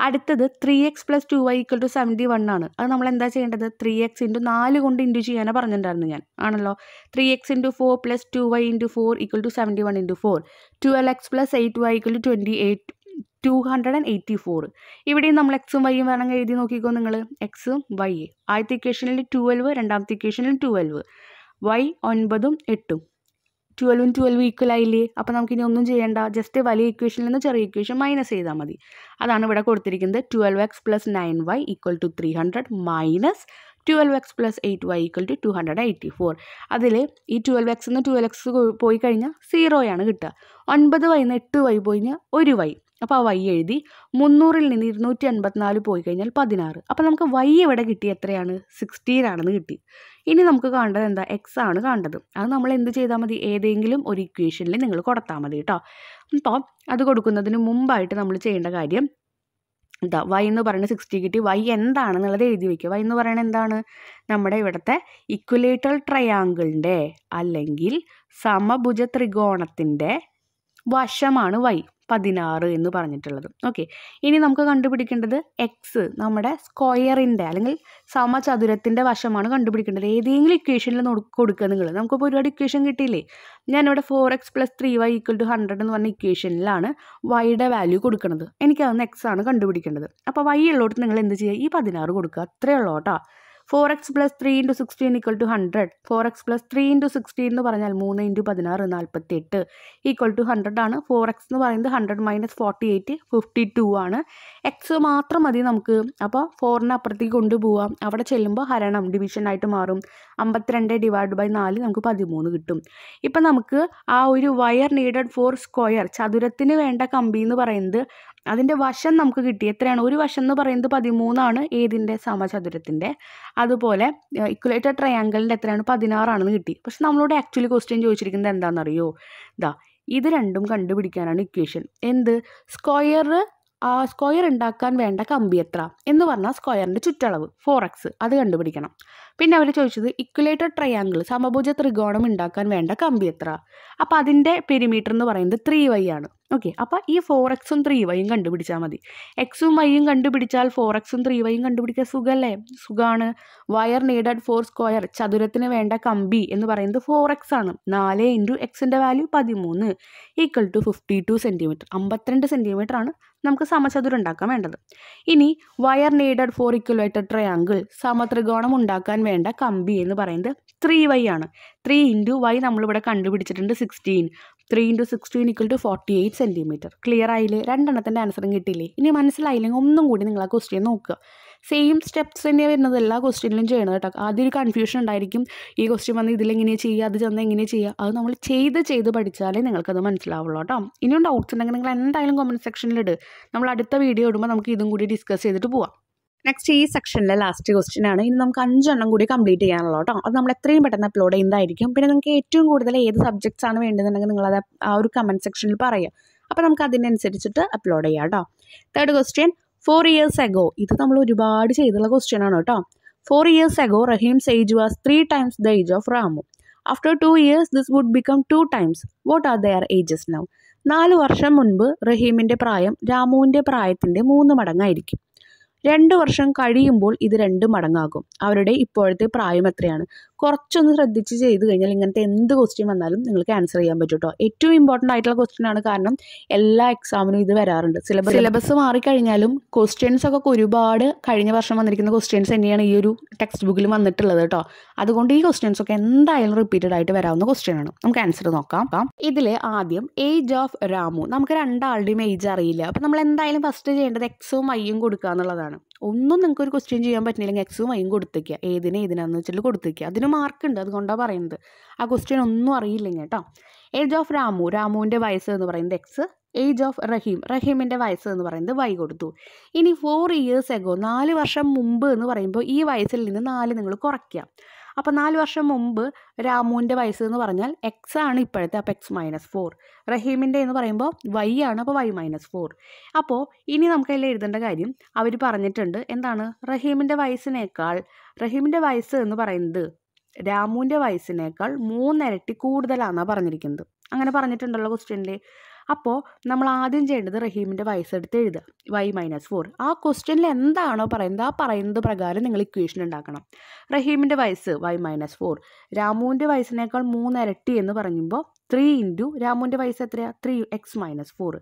അടുത്തത് three x plus two y equal to seventy one ആണ് അത് നമ്മൾ എന്താ ചെയ്യേണ്ടത് ത്രീ എക്സ് ഇൻറ്റു നാല് കൊണ്ട് ഇൻറ്റു ചെയ്യാനാണ് പറഞ്ഞിട്ടുണ്ടായിരുന്നു ഞാൻ ആണല്ലോ three x into four plus two y into four equal to seventy one into four twelve x plus eight y equal to twenty eight two hundred and eighty four ഇവിടെയും നമ്മൾ എക്സും വൈയും വേണമെങ്കിൽ എഴുതി നോക്കിക്കോ നിങ്ങൾ എക്സും വൈ ആദ്യത്തെ ഇക്വേഷനിൽ ട്വൽവ് രണ്ടാമത്തെ ഇക്വേഷനിൽ ട്വൽവ് വൈ ഒൻപതും എട്ടും ട്വൽവും ട്വൽവ് ഈക്വൽ ആയില്ലേ അപ്പോൾ നമുക്കിനി ഒന്നും ചെയ്യേണ്ട ജസ്റ്റ് വലിയ ഇക്വേഷനിൽ നിന്ന് ചെറിയ ഇക്വേഷൻ മൈനസ് ചെയ്താൽ മതി അതാണ് ഇവിടെ കൊടുത്തിരിക്കുന്നത് twelve x plus nine y equal to three hundred minus twelve x plus eight y equal to two hundred eighty four അതിൽ ഈ ട്വൽവ് എക്സ് നിന്ന് ട്വൽവ് എക്സ് പോയി കഴിഞ്ഞാൽ സീറോയാണ് കിട്ടുക ഒൻപത് വൈ നിന്ന് എട്ട് വൈ പോയി കഴിഞ്ഞാൽ ഒരു വൈ അപ്പോൾ ആ വൈ എഴുതി മുന്നൂറിൽ നിന്ന് ഇരുന്നൂറ്റി അൻപത്തിനാല് പോയി കഴിഞ്ഞാൽ പതിനാറ് അപ്പോൾ നമുക്ക് വൈ ഇവിടെ കിട്ടി എത്രയാണ് സിക്സ്റ്റീൻ ആണെന്ന് കിട്ടി ഇനി നമുക്ക് കാണേണ്ടത് എന്താ എക്സ് ആണ് കാണേണ്ടത് അത് നമ്മൾ എന്ത് ചെയ്താൽ മതി ഏതെങ്കിലും ഒരു ഇക്വേഷനിൽ നിങ്ങൾ കൊടുത്താൽ മതി കേട്ടോ അപ്പോൾ അത് കൊടുക്കുന്നതിന് മുമ്പായിട്ട് നമ്മൾ ചെയ്യേണ്ട കാര്യം ഇതാ വൈ എന്ന് പറയുന്നത് സിക്സ്റ്റി കിട്ടി വൈ എന്താണെന്നുള്ളത് എഴുതി വയ്ക്കുക വൈ എന്ന് പറയുന്നത് എന്താണ് നമ്മുടെ ഇവിടുത്തെ ഇക്വലേറ്റൽ ട്രയാങ്കിളിൻ്റെ അല്ലെങ്കിൽ സമഭുജ ത്രികോണത്തിൻ്റെ വശമാണ് വൈ പതിനാറ് എന്ന് പറഞ്ഞിട്ടുള്ളത് ഓക്കെ ഇനി നമുക്ക് കണ്ടുപിടിക്കേണ്ടത് എക്സ് നമ്മുടെ സ്ക്വയറിൻ്റെ അല്ലെങ്കിൽ സമചതുരത്തിൻ്റെ വശമാണ് കണ്ടുപിടിക്കേണ്ടത് ഏതെങ്കിലും ഇക്വേഷനിൽ കൊടുക്കുക നിങ്ങൾ നമുക്കിപ്പോൾ ഒരുപാട് ഇക്വേഷൻ കിട്ടിയില്ലേ ഞാനിവിടെ four x plus three y equal to hundred എന്ന് പറഞ്ഞ ഇക്വേഷനിലാണ് വൈയുടെ വാല്യൂ കൊടുക്കുന്നത് എനിക്കതൊന്ന് എക്സ് ആണ് കണ്ടുപിടിക്കേണ്ടത് അപ്പോൾ വൈ ഉള്ളോട്ട് നിങ്ങൾ എന്ത് ചെയ്യുക ഈ പതിനാറ് കൊടുക്കുക അത്രയേ ഉള്ളൂ കേട്ടോ four x plus three into sixteen equal to hundred four x plus three into sixteen എന്ന് പറഞ്ഞാൽ മൂന്ന് ഇൻറ്റു പതിനാറ് നാൽപ്പത്തി എട്ട് ഈക്വൽ ടു ഹൺഡ്രഡ് ആണ് ഫോർ എക്സ് എന്ന് പറയുന്നത് hundred minus forty eight fifty two ആണ് എക്സ് മാത്രം മതി നമുക്ക് അപ്പോൾ ഫോറിന് അപ്പുറത്തേക്ക് കൊണ്ടുപോവാം അവിടെ ചെല്ലുമ്പോൾ ഹരണം ഡിവിഷൻ ആയിട്ട് മാറും അമ്പത്തിരണ്ട് ഡിവൈഡ് ബൈ നാല് നമുക്ക് പതിമൂന്ന് കിട്ടും ഇപ്പം നമുക്ക് ആ ഒരു വയർ നീഡഡ് ഫോർ സ്ക്വയർ ചതുരത്തിന് വേണ്ട കമ്പി എന്ന് പറയുന്നത് അതിൻ്റെ വശം നമുക്ക് കിട്ടി എത്രയാണ് ഒരു വശം എന്ന് പറയുന്നത് പതിമൂന്നാണ് ഏതിൻ്റെ സമചതുരത്തിൻ്റെ അതുപോലെ ഇക്വലേറ്റർ ട്രയാങ്കിളിൻ്റെ എത്രയാണ് പതിനാറാണെന്ന് കിട്ടി പക്ഷെ നമ്മളോട് ആക്ച്വലി ക്വസ്റ്റ്യൻ ചോദിച്ചിരിക്കുന്നത് എന്താണെന്നറിയോ ഇതാ ഇത് രണ്ടും കണ്ടുപിടിക്കാനാണ് ഇക്വേഷൻ എന്ത് സ്ക്വയർ ആ സ്ക്വയർ ഉണ്ടാക്കാൻ വേണ്ട കമ്പി എത്ര എന്ന് പറഞ്ഞാൽ സ്ക്വയറിൻ്റെ ചുറ്റളവ് ഫോർ എക്സ് അത് കണ്ടുപിടിക്കണം പിന്നെ അവർ ചോദിച്ചത് ഇക്വലേറ്റർ ട്രയാങ്കിൾ സമഭുജ ത്രികോണം ഉണ്ടാക്കാൻ വേണ്ട കമ്പി എത്ര അപ്പോൾ അതിൻ്റെ പെരിമീറ്റർ എന്ന് പറയുന്നത് ത്രീ വൈ ആണ് ഓക്കെ അപ്പോൾ ഈ ഫോർ എക്സും ത്രീ വൈയും കണ്ടുപിടിച്ചാൽ മതി എക്സും വൈയും കണ്ടുപിടിച്ചാൽ ഫോർ എക്സും ത്രീ വൈയും കണ്ടുപിടിക്കുക സുഖമല്ലേ സുഖമാണ് വയർ നീഡഡ് ഫോർ സ്ക്വയർ ചതുരത്തിന് വേണ്ട കമ്പി എന്ന് പറയുന്നത് ഫോർ എക്സ് ആണ് നാല് ഇൻറ്റു എക്സിൻ്റെ വാല്യൂ പതിമൂന്ന് equal to fifty two centimetre അമ്പത്തിരണ്ട് സെൻറ്റിമീറ്റർ ആണ് നമുക്ക് സമചതുരം ഉണ്ടാക്കാൻ വേണ്ടത് ഇനി wire needed for equilateral triangle സമത്രികോണം ഉണ്ടാക്കാൻ വേണ്ട കമ്പി എന്ന് പറയുന്നത് ത്രീ വൈ ആണ് ത്രീ ഇൻറ്റു വൈ നമ്മളിവിടെ കണ്ടുപിടിച്ചിട്ടുണ്ട് sixteen three into sixteen equal to forty eight centimetre clear ആയില്ലേ രണ്ടെണ്ണത്തിൻ്റെ ആൻസറും കിട്ടിയില്ലേ ഇനി മനസ്സിലായില്ലെങ്കിൽ ഒന്നും കൂടി നിങ്ങൾ ആ ക്വസ്റ്റ്യൻ നോക്കുക സെയിം സ്റ്റെപ്സ് തന്നെയാണ് വരുന്നത് എല്ലാ ക്വസ്റ്റ്യനിലും ചെയ്യണത് കേട്ടോ ആദ്യം ഒരു കൺഫ്യൂഷൻ ഉണ്ടായിരിക്കും ഈ ക്വസ്റ്റ്യൻ വന്ന് ഇതിലെങ്ങനെയാണ് ചെയ്യുക അത് ചെന്ന് എങ്ങനെ ചെയ്യുക അത് നമ്മൾ ചെയ്ത് ചെയ്ത് പഠിച്ചാലേ നിങ്ങൾക്കത് മനസ്സിലാവുള്ളൂ കേട്ടോ ഇനിയും ഡൗട്ട്സ് ഉണ്ടെങ്കിൽ നിങ്ങൾ എന്തായാലും കമൻറ്റ് സെക്ഷനിലിട് നമ്മൾ അടുത്ത വീഡിയോ ഇടുമ്പോൾ നമുക്ക് ഇതും കൂടി ഡിസ്കസ് ചെയ്തിട്ട് പോവാം നെക്സ്റ്റ് ഈ സെക്ഷനിലെ ലാസ്റ്റ് ക്വസ്റ്റ്യൻ ആണ് ഇനി നമുക്ക് അഞ്ചെണ്ണം കൂടി കംപ്ലീറ്റ് ചെയ്യാനുള്ളൂ കേട്ടോ അത് നമ്മൾ എത്രയും പെട്ടെന്ന് അപ്ലോഡ് ചെയ്യുന്നതായിരിക്കും പിന്നെ നിങ്ങൾക്ക് ഏറ്റവും കൂടുതൽ ഏത് സബ്ജക്ട്സ് ആണ് വേണ്ടതെന്നുണ്ടെങ്കിൽ നിങ്ങളത് ആ ഒരു കമൻറ്റ് സെക്ഷനിൽ പറയുക അപ്പോൾ നമുക്ക് അതിനനുസരിച്ചിട്ട് അപ്ലോഡ് ചെയ്യാം കേട്ടോ third question four years ago ഇത് നമ്മൾ ഒരുപാട് ചെയ്തുള്ള ക്വസ്റ്റ്യൻ ആണ് കേട്ടോ four years ago Rahim's age was three times the age of Ramu after two years this would become two times what are their ages now നാല് വർഷം മുൻപ് റഹീമിൻ്റെ പ്രായം രാമുവിൻ്റെ പ്രായത്തിൻ്റെ മൂന്ന് മടങ്ങായിരിക്കും രണ്ട് വർഷം കഴിയുമ്പോൾ ഇത് രണ്ട് മടങ്ങാകും അവരുടെ ഇപ്പോഴത്തെ പ്രായം എത്രയാണ് കുറച്ചൊന്ന് ശ്രദ്ധിച്ച് ചെയ്ത് കഴിഞ്ഞാൽ ഇങ്ങനത്തെ എന്ത് ക്വസ്റ്റ്യൻ വന്നാലും നിങ്ങൾക്ക് ആൻസർ ചെയ്യാൻ പറ്റും കേട്ടോ ഏറ്റവും ഇമ്പോർട്ടൻ്റ് ആയിട്ടുള്ള ക്വസ്റ്റ്യൻ ആണ് കാരണം എല്ലാ എക്സാമിനും ഇത് വരാറുണ്ട് സിലബസ് സിലബസ് മാറിക്കഴിഞ്ഞാലും ക്വസ്റ്റ്യൻസ് ഒക്കെ ഒരുപാട് കഴിഞ്ഞ വർഷം വന്നിരിക്കുന്ന ക്വസ്റ്റ്യൻസ് തന്നെയാണ് ഈ ഒരു ടെക്സ്റ്റ് ബുക്കിൽ വന്നിട്ടുള്ളത് കേട്ടോ അതുകൊണ്ട് ഈ ക്വസ്റ്റ്യൻസ് ഒക്കെ എന്തായാലും റിപ്പീറ്റഡ് ആയിട്ട് വരാവുന്ന ക്വസ്റ്റ്യൻ ആണ് നമുക്ക് ആൻസർ നോക്കാം ഇതിൽ ആദ്യം ഏജ് ഓഫ് രാമു നമുക്ക് രണ്ടാളുടെയും ഏജ് അറിയില്ല അപ്പോൾ നമ്മൾ എന്തായാലും ഫസ്റ്റ് ചെയ്യേണ്ടത് എക്സും വൈയും കൊടുക്കുക എന്നുള്ളതാണ് ഒന്നും നിങ്ങൾക്ക് ഒരു ക്വസ്റ്റ്യൻ ചെയ്യാൻ പറ്റുന്നില്ലെങ്കിൽ എക്സും വൈയും കൊടുത്തേക്കുക ഏതിനെ ഏതിനാന്ന് വെച്ചിട്ട് കൊടുത്തേക്കുക അതിന് മാർക്കുണ്ട് അതുകൊണ്ടാണ് പറയുന്നത് ആ ക്വസ്റ്റ്യൻ ഒന്നും അറിയില്ലെങ്കിൽ കേട്ടോ ഏജ് ഓഫ് രാമു രാമുവിൻ്റെ വയസ്സ് എന്ന് പറയുന്നത് എക്സ് ഏജ് ഓഫ് റഹീം റഹീമിൻ്റെ വയസ്സ് എന്ന് പറയുന്നത് വൈ കൊടുത്തു ഇനി ഫോർ ഇയേഴ്സ് എഗോ നാല് വർഷം മുമ്പ് എന്ന് പറയുമ്പോൾ ഈ വയസ്സിൽ നിന്ന് നാല് നിങ്ങൾ കുറയ്ക്കുക അപ്പോൾ നാല് വർഷം മുമ്പ് രാമുവിൻ്റെ വയസ്സ് എന്ന് പറഞ്ഞാൽ എക്സ് ആണ് ഇപ്പോഴത്തെ അപ്പോൾ എക്സ് മൈനസ് ഫോർ റഹീമിൻ്റെ എന്ന് പറയുമ്പോൾ വൈ ആണ് അപ്പോൾ വൈ മൈനസ് ഫോർ അപ്പോൾ ഇനി അതിൽ എഴുതേണ്ട കാര്യം അവർ പറഞ്ഞിട്ടുണ്ട് എന്താണ് റഹീമിൻ്റെ വയസ്സിനേക്കാൾ റഹീമിൻ്റെ വയസ്സ് എന്ന് പറയുന്നത് രാമുവിൻ്റെ വയസ്സിനേക്കാൾ മൂന്നിരട്ടി കൂടുതലാണെന്നാണ് പറഞ്ഞിരിക്കുന്നത് അങ്ങനെ പറഞ്ഞിട്ടുണ്ടല്ലോ ക്വസ്റ്റ്യനിൽ അപ്പോൾ നമ്മൾ ആദ്യം ചെയ്യേണ്ടത് റഹീമിൻ്റെ വയസ്സെടുത്ത് എഴുതുക വൈ മൈനസ് ഫോർ ആ ക്വസ്റ്റ്യനിൽ എന്താണോ പറയുന്നത് ആ പറയുന്നത് പ്രകാരം നിങ്ങൾ ഇക്വേഷൻ ഉണ്ടാക്കണം റഹീമിൻ്റെ വയസ്സ് വൈ മൈനസ് ഫോർ രാമുവിൻ്റെ വയസ്സിനേക്കാൾ മൂന്നിരട്ടി എന്ന് പറയുമ്പോൾ ത്രീ ഇൻറ്റു രാമുവിൻ്റെ വയസ്സ് എത്രയാണ് ത്രീ എക്സ് മൈനസ് ഫോർ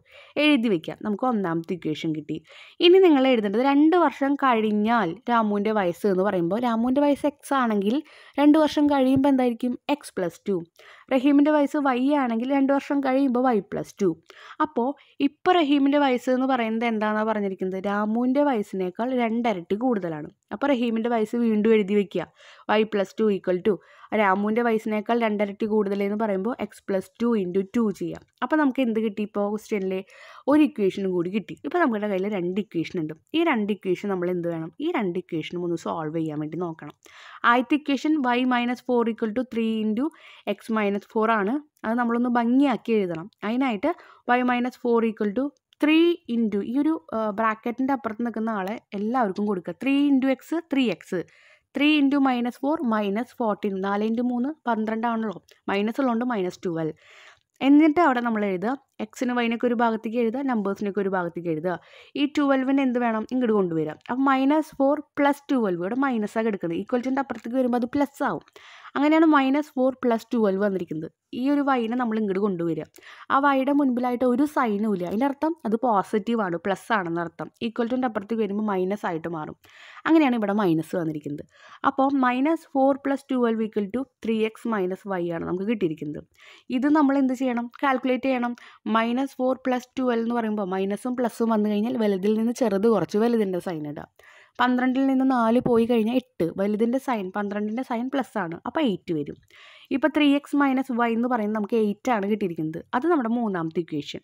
എഴുതി വയ്ക്കാം നമുക്ക് ഒന്നാമത്തെ ഇക്വേഷൻ കിട്ടി ഇനി നിങ്ങൾ എഴുതേണ്ടത് രണ്ട് വർഷം കഴിഞ്ഞാൽ രാമുവിൻ്റെ വയസ്സ് എന്ന് പറയുമ്പോൾ രാമുവിൻ്റെ വയസ്സ് എക്സ് ആണെങ്കിൽ രണ്ട് വർഷം കഴിയുമ്പോൾ എന്തായിരിക്കും എക്സ് പ്ലസ് ടു റഹീമിൻ്റെ വയസ്സ് വൈ ആണെങ്കിൽ രണ്ട് വർഷം കഴിയുമ്പോൾ വൈ പ്ലസ് ടു അപ്പോൾ ഇപ്പോൾ റഹീമിൻ്റെ വയസ്സ് എന്ന് പറയുന്നത് എന്താണെന്നാണ് പറഞ്ഞിരിക്കുന്നത് രാമുവിൻ്റെ വയസ്സിനേക്കാൾ രണ്ടരട്ടി കൂടുതലാണ് അപ്പോൾ റഹീമിൻ്റെ വയസ്സ് വീണ്ടും എഴുതി വെക്കുക y plus two equal to രാമുവിൻ്റെ വയസ്സിനേക്കാൾ രണ്ടരട്ടി കൂടുതലെന്ന് പറയുമ്പോൾ x plus two into two ചെയ്യാം അപ്പോൾ നമുക്ക് എന്ത് കിട്ടി ഇപ്പോൾ ക്വസ്റ്റ്യനിൽ ഒരു ഇക്വേഷനും കൂടി കിട്ടി ഇപ്പോൾ നമ്മുടെ കയ്യിൽ രണ്ട് ഇക്വേഷൻ ഉണ്ട് ഈ രണ്ട് ഇക്വേഷൻ നമ്മൾ എന്ത് വേണം ഈ രണ്ട് ഇക്വേഷനും ഒന്ന് സോൾവ് ചെയ്യാൻ വേണ്ടി നോക്കണം ആദ്യത്തെ equation y minus four equal to three into x minus four ആണ് അത് നമ്മളൊന്ന് ഭംഗിയാക്കി എഴുതണം അതിനായിട്ട് y minus four equal to three into ഈ ഒരു ബ്രാക്കറ്റിൻ്റെ അപ്പുറത്ത് നിൽക്കുന്ന ആളെ എല്ലാവർക്കും കൊടുക്കുക three into x three x three into minus four minus fourteen നാല് ഇൻറ്റു മൂന്ന് പന്ത്രണ്ടാണല്ലോ മൈനസ് ഉള്ളതുകൊണ്ട് മൈനസ് ട്വൽവ് എന്നിട്ട് അവിടെ നമ്മൾ എഴുതുക എക്സിന് വൈനൊക്കെ ഒരു ഭാഗത്തേക്ക് എഴുതുക നമ്പേഴ്സിനൊക്കെ ഒരു ഭാഗത്തേക്ക് എഴുതുക ഈ ട്വൽവിന് എന്ത് വേണം ഇങ്ങോട്ട് കൊണ്ടുവരിക അപ്പോൾ മൈനസ് ഫോർ പ്ലസ് ട്വൽവ് ഇവിടെ മൈനസ് ആകെ എടുക്കുന്നത് ഈക്വൽറ്റിൻ്റെ അപ്പുറത്തേക്ക് വരുമ്പോൾ അത് പ്ലസ് ആവും അങ്ങനെയാണ് മൈനസ് ഫോർ പ്ലസ് ട്വൽവ് വന്നിരിക്കുന്നത് ഈ ഒരു വൈനെ നമ്മൾ ഇങ്ങോട്ട് കൊണ്ടുവരിക ആ വൈയുടെ മുൻപിലായിട്ട് ഒരു സൈനും ഇല്ല അതിൻ്റെ അർത്ഥം അത് ആണ് പ്ലസ് ആണെന്ന് അർത്ഥം ഈക്വൽ ടുൻ്റെ അപ്പുറത്തേക്ക് വരുമ്പോൾ മൈനസ് ആയിട്ട് മാറും അങ്ങനെയാണ് ഇവിടെ മൈനസ് വന്നിരിക്കുന്നത് അപ്പോൾ minus four plus twelve equal to three x minus y ആണ് നമുക്ക് കിട്ടിയിരിക്കുന്നത് ഇത് നമ്മൾ എന്ത് ചെയ്യണം കാൽക്കുലേറ്റ് ചെയ്യണം മൈനസ് ഫോർ പ്ലസ് ട്വൽവ് എന്ന് പറയുമ്പോൾ മൈനസും പ്ലസ്സും വന്നു കഴിഞ്ഞാൽ വലുതിൽ നിന്ന് ചെറുത് കുറച്ച് വലുതിൻ്റെ സൈൻ ഇടാം പന്ത്രണ്ടിൽ നിന്ന് നാല് പോയി കഴിഞ്ഞാൽ എട്ട് വലുതിൻ്റെ സൈൻ പന്ത്രണ്ടിൻ്റെ സൈൻ പ്ലസ് ആണ് അപ്പോൾ എയ്റ്റ് വരും ഇപ്പോൾ ത്രീ എക്സ് മൈനസ് വൈ എന്ന് പറയുന്നത് നമുക്ക് എയ്റ്റ് ആണ് കിട്ടിയിരിക്കുന്നത് അത് നമ്മുടെ മൂന്നാമത്തെ ഇക്വേഷൻ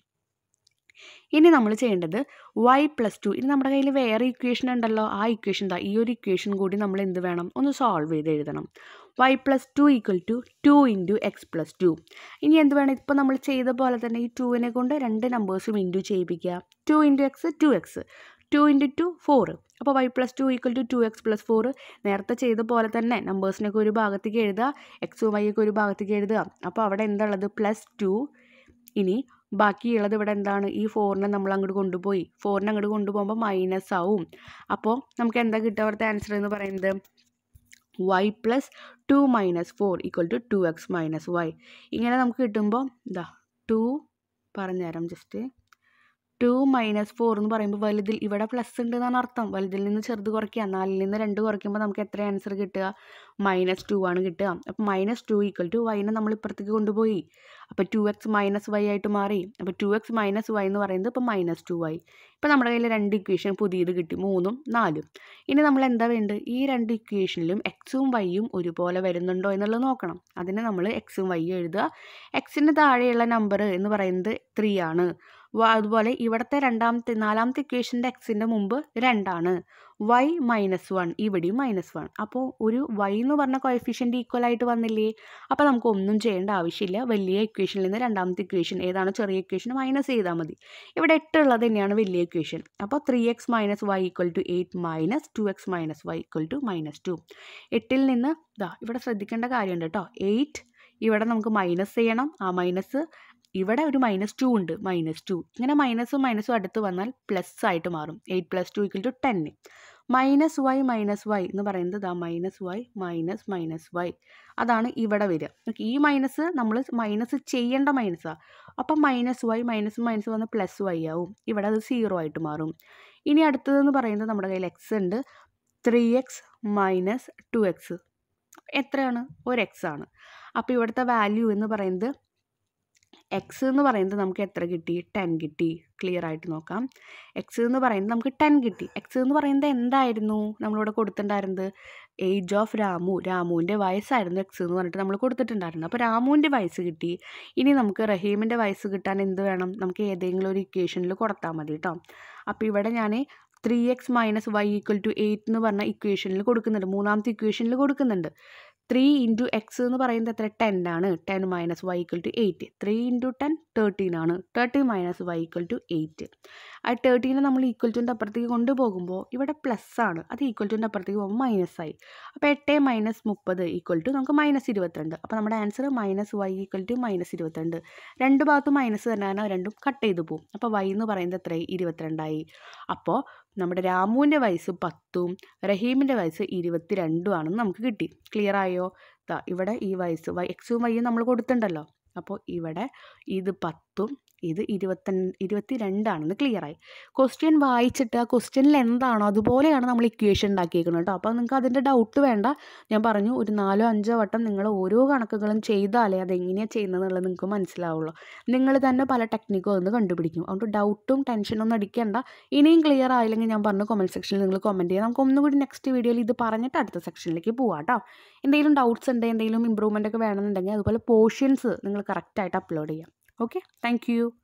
ഇനി നമ്മൾ ചെയ്യേണ്ടത് വൈ പ്ലസ് ടു ഇനി നമ്മുടെ കയ്യിൽ വേറെ ഇക്വേഷൻ ഉണ്ടല്ലോ ആ ഇക്വേഷൻ എന്താ ഈ ഒരു ഇക്വേഷൻ കൂടി നമ്മൾ എന്ത് വേണം ഒന്ന് സോൾവ് ചെയ്ത് എഴുതണം y plus two equal to two into x plus two ഇനി എന്ത് വേണം ഇപ്പോൾ നമ്മൾ ചെയ്ത പോലെ തന്നെ ഈ ടുവിനെ കൊണ്ട് രണ്ട് നമ്പേഴ്സും ഇൻറ്റു ചെയ്യിപ്പിക്കുക two into x two x two into two four അപ്പോൾ y plus two equal to two x plus four നേരത്തെ ചെയ്ത പോലെ തന്നെ നമ്പേഴ്സിനൊക്കെ ഒരു ഭാഗത്തേക്ക് എഴുതുക എക്സും വൈയൊക്കെ ഒരു ഭാഗത്തേക്ക് എഴുതുക അപ്പോൾ അവിടെ എന്താണുള്ളത് പ്ലസ് ടു ഇനി ബാക്കിയുള്ളത് ഇവിടെ എന്താണ് ഈ ഫോറിനെ നമ്മൾ അങ്ങോട്ട് കൊണ്ടുപോയി ഫോറിനെ അങ്ങോട്ട് കൊണ്ടുപോകുമ്പോൾ മൈനസ് ആവും അപ്പോൾ നമുക്ക് എന്താ കിട്ടുക അവിടുത്തെ ആൻസർ എന്ന് പറയുന്നത് y plus two minus four equal to two x minus y ഇങ്ങനെ നമുക്ക് കിട്ടുമ്പോൾ ഇതാ ടു പറഞ്ഞുതരാം ജസ്റ്റ് ടു മൈനസ് ഫോർ എന്ന് പറയുമ്പോൾ വലുതിൽ ഇവിടെ പ്ലസ് ഉണ്ട് എന്നാണ് അർത്ഥം വലുതിൽ നിന്ന് ചെറുത് കുറയ്ക്കുക നാലിൽ നിന്ന് രണ്ട് കുറയ്ക്കുമ്പോൾ നമുക്ക് എത്ര ആൻസർ കിട്ടുക മൈനസ് ടു ആണ് കിട്ടുക അപ്പോൾ മൈനസ് ടു ഈക്വൽ ടു വൈനെ നമ്മൾ ഇപ്പുറത്തേക്ക് കൊണ്ടുപോയി അപ്പോൾ ടു എക്സ് മൈനസ് വൈ ആയിട്ട് മാറി അപ്പോൾ ടു എക്സ് മൈനസ് വൈ എന്ന് പറയുന്നത് ഇപ്പോൾ മൈനസ് ടു വൈ ഇപ്പോൾ നമ്മുടെ കയ്യിൽ രണ്ട് ഇക്വേഷൻ പുതിയത് കിട്ടി മൂന്നും നാലും ഇനി നമ്മൾ എന്താ വേണ്ടത് ഈ രണ്ട് ഇക്വേഷനിലും എക്സും വൈയും ഒരുപോലെ വരുന്നുണ്ടോ എന്നുള്ളത് നോക്കണം അതിന് നമ്മൾ എക്സും വൈയും എഴുതുക എക്സിന് താഴെയുള്ള നമ്പർ എന്ന് പറയുന്നത് ത്രീ ആണ് അതുപോലെ ഇവിടുത്തെ രണ്ടാമത്തെ നാലാമത്തെ ഇക്വേഷൻ്റെ എക്സിൻ്റെ മുമ്പ് രണ്ടാണ് വൈ മൈനസ് വൺ ഇവിടെയും മൈനസ് വൺ അപ്പോൾ ഒരു വൈ എന്ന് പറഞ്ഞ കോയഫിഷ്യൻ്റ് ഈക്വൽ ആയിട്ട് വന്നില്ലേ അപ്പോൾ നമുക്ക് ഒന്നും ചെയ്യേണ്ട ആവശ്യമില്ല വലിയ ഇക്വേഷനിൽ നിന്ന് രണ്ടാമത്തെ ഇക്വേഷൻ ഏതാണ് ചെറിയ ഇക്വേഷൻ മൈനസ് ചെയ്താൽ മതി ഇവിടെ ഉള്ളത് തന്നെയാണ് വലിയ ഇക്വേഷൻ അപ്പോൾ three x minus y equal to eight minus two x minus y equal to minus two എട്ടിൽ നിന്ന് ഇതാ ഇവിടെ ശ്രദ്ധിക്കേണ്ട കാര്യമുണ്ട് കേട്ടോ എയ്റ്റ് ഇവിടെ നമുക്ക് മൈനസ് ചെയ്യണം ആ മൈനസ് ഇവിടെ ഒരു മൈനസ് ടു ഉണ്ട് മൈനസ് ടു ഇങ്ങനെ മൈനസും മൈനസും അടുത്ത് വന്നാൽ പ്ലസ് ആയിട്ട് മാറും eight plus two equal to ten minus y minus y എന്ന് പറയുന്നത് ഇതാ minus y minus minus y അതാണ് ഇവിടെ വരിക ഈ മൈനസ് നമ്മൾ മൈനസ് ചെയ്യേണ്ട മൈനസാണ് അപ്പം മൈനസ് വൈ മൈനസ് മൈനസ് വന്ന് പ്ലസ് വൈ ആവും ഇവിടെ അത് സീറോ ആയിട്ട് മാറും ഇനി അടുത്തതെന്ന് പറയുന്നത് നമ്മുടെ കയ്യിൽ എക്സ് ഉണ്ട് three x minus two x എത്രയാണ് ഒരു എക്സ് ആണ് അപ്പോൾ ഇവിടുത്തെ വാല്യൂ എന്ന് പറയുന്നത് എക്സ് എന്ന് പറയുന്നത് നമുക്ക് എത്ര കിട്ടി ടെൻ കിട്ടി ക്ലിയർ ആയിട്ട് നോക്കാം എക്സ് എന്ന് പറയുന്നത് നമുക്ക് ടെൻ കിട്ടി എക്സ് എന്ന് പറയുന്നത് എന്തായിരുന്നു നമ്മളിവിടെ കൊടുത്തിട്ടുണ്ടായിരുന്നത് ഏജ് ഓഫ് രാമു രാമുവിൻ്റെ വയസ്സായിരുന്നു എക്സ് എന്ന് പറഞ്ഞിട്ട് നമ്മൾ കൊടുത്തിട്ടുണ്ടായിരുന്നു അപ്പോൾ രാമുവിൻ്റെ വയസ്സ് കിട്ടി ഇനി നമുക്ക് റഹീമിൻ്റെ വയസ്സ് കിട്ടാൻ എന്ത് വേണം നമുക്ക് ഏതെങ്കിലും ഒരു ഇക്വേഷനിൽ കൊടുത്താൽ മതി കേട്ടോ അപ്പോൾ ഇവിടെ ഞാൻ three x minus y equal to eight എന്ന് പറഞ്ഞ ഇക്വേഷനിൽ കൊടുക്കുന്നുണ്ട് മൂന്നാമത്തെ ഇക്വേഷനിൽ കൊടുക്കുന്നുണ്ട് ത്രീ ഇൻറ്റു എക്സ് എന്ന് പറയുന്നത് എത്ര ടെൻ ആണ് ten minus y equal to eight three into ten thirteen ആണ് thirteen minus y equal to eight ആ തേർട്ടീനെ നമ്മൾ ഈക്വൽ ടുൻ്റെ അപ്പുറത്തേക്ക് കൊണ്ടുപോകുമ്പോൾ ഇവിടെ പ്ലസ് ആണ് അത് ഈക്വൽ ടുൻ്റെ അപ്പുറത്തേക്ക് പോകുമ്പോൾ മൈനസ് ആയി അപ്പോൾ എട്ട് മൈനസ് മുപ്പത് ഈക്വൽ ടു നമുക്ക് മൈനസ് ഇരുപത്തിരണ്ട് അപ്പോൾ നമ്മുടെ answer minus y equal to minus ഇരുപത്തിരണ്ട് രണ്ട് ഭാഗത്തും മൈനസ് തന്നെ തന്നെയാണ് രണ്ടും കട്ട് ചെയ്ത് പോകും അപ്പോൾ വൈ എന്ന് പറയുന്നത് എത്രയായി ഇരുപത്തിരണ്ടായി അപ്പോൾ നമ്മുടെ രാമുവിൻ്റെ വയസ്സ് പത്തും റഹീമിൻ്റെ വയസ്സ് ഇരുപത്തി രണ്ടും ആണെന്ന് നമുക്ക് കിട്ടി ക്ലിയർ ആയോ ദാ ഇവിടെ ഈ വയസ്സ് എക്സും വൈയും നമ്മൾ കൊടുത്തിട്ടുണ്ടല്ലോ അപ്പോൾ ഇവിടെ ഇത് പത്തും ഇത് ഇരുപത്തി ഇരുപത്തി രണ്ടാണെന്ന് ക്ലിയറായി ക്വസ്റ്റ്യൻ വായിച്ചിട്ട് ആ ക്വസ്റ്റ്യനിൽ എന്താണോ അതുപോലെയാണ് നമ്മൾ ഇക്വേഷൻ ഉണ്ടാക്കിയേക്കുന്നത് കേട്ടോ അപ്പോൾ നിങ്ങൾക്ക് അതിൻ്റെ ഡൗട്ട് വേണ്ട ഞാൻ പറഞ്ഞു ഒരു നാലോ അഞ്ചോ വട്ടം നിങ്ങൾ ഓരോ കണക്കുകളും ചെയ്താലേ അതെങ്ങനെയാണ് ചെയ്യുന്നതെന്നുള്ളത് നിങ്ങൾക്ക് മനസ്സിലാവുള്ളൂ നിങ്ങൾ തന്നെ പല ടെക്നിക്കും ഒന്ന് കണ്ടുപിടിക്കും അതുകൊണ്ട് ഡൗട്ടും ടെൻഷനൊന്നും അടിക്കേണ്ട ഇനിയും ക്ലിയർ ആയില്ലെങ്കിൽ ഞാൻ പറഞ്ഞു കമൻറ്റ് സെക്ഷനിൽ നിങ്ങൾ കമൻറ്റ് ചെയ്യാം നമുക്ക് ഒന്നുകൂടി നെക്സ്റ്റ് വീഡിയോയിൽ ഇത് പറഞ്ഞിട്ട് അടുത്ത സെക്ഷനിലേക്ക് പോവാം കേട്ടോ എന്തെങ്കിലും ഡൗട്ട്സ് ഉണ്ട് എന്തെങ്കിലും ഇമ്പ്രൂവ്മെൻ്റ് ഒക്കെ വേണമെന്നുണ്ടെങ്കിൽ അതുപോലെ പോർഷൻസ് നിങ്ങൾ കറക്റ്റായിട്ട് അപ്ലോഡ് ചെയ്യാം ഓക്കെ താങ്ക്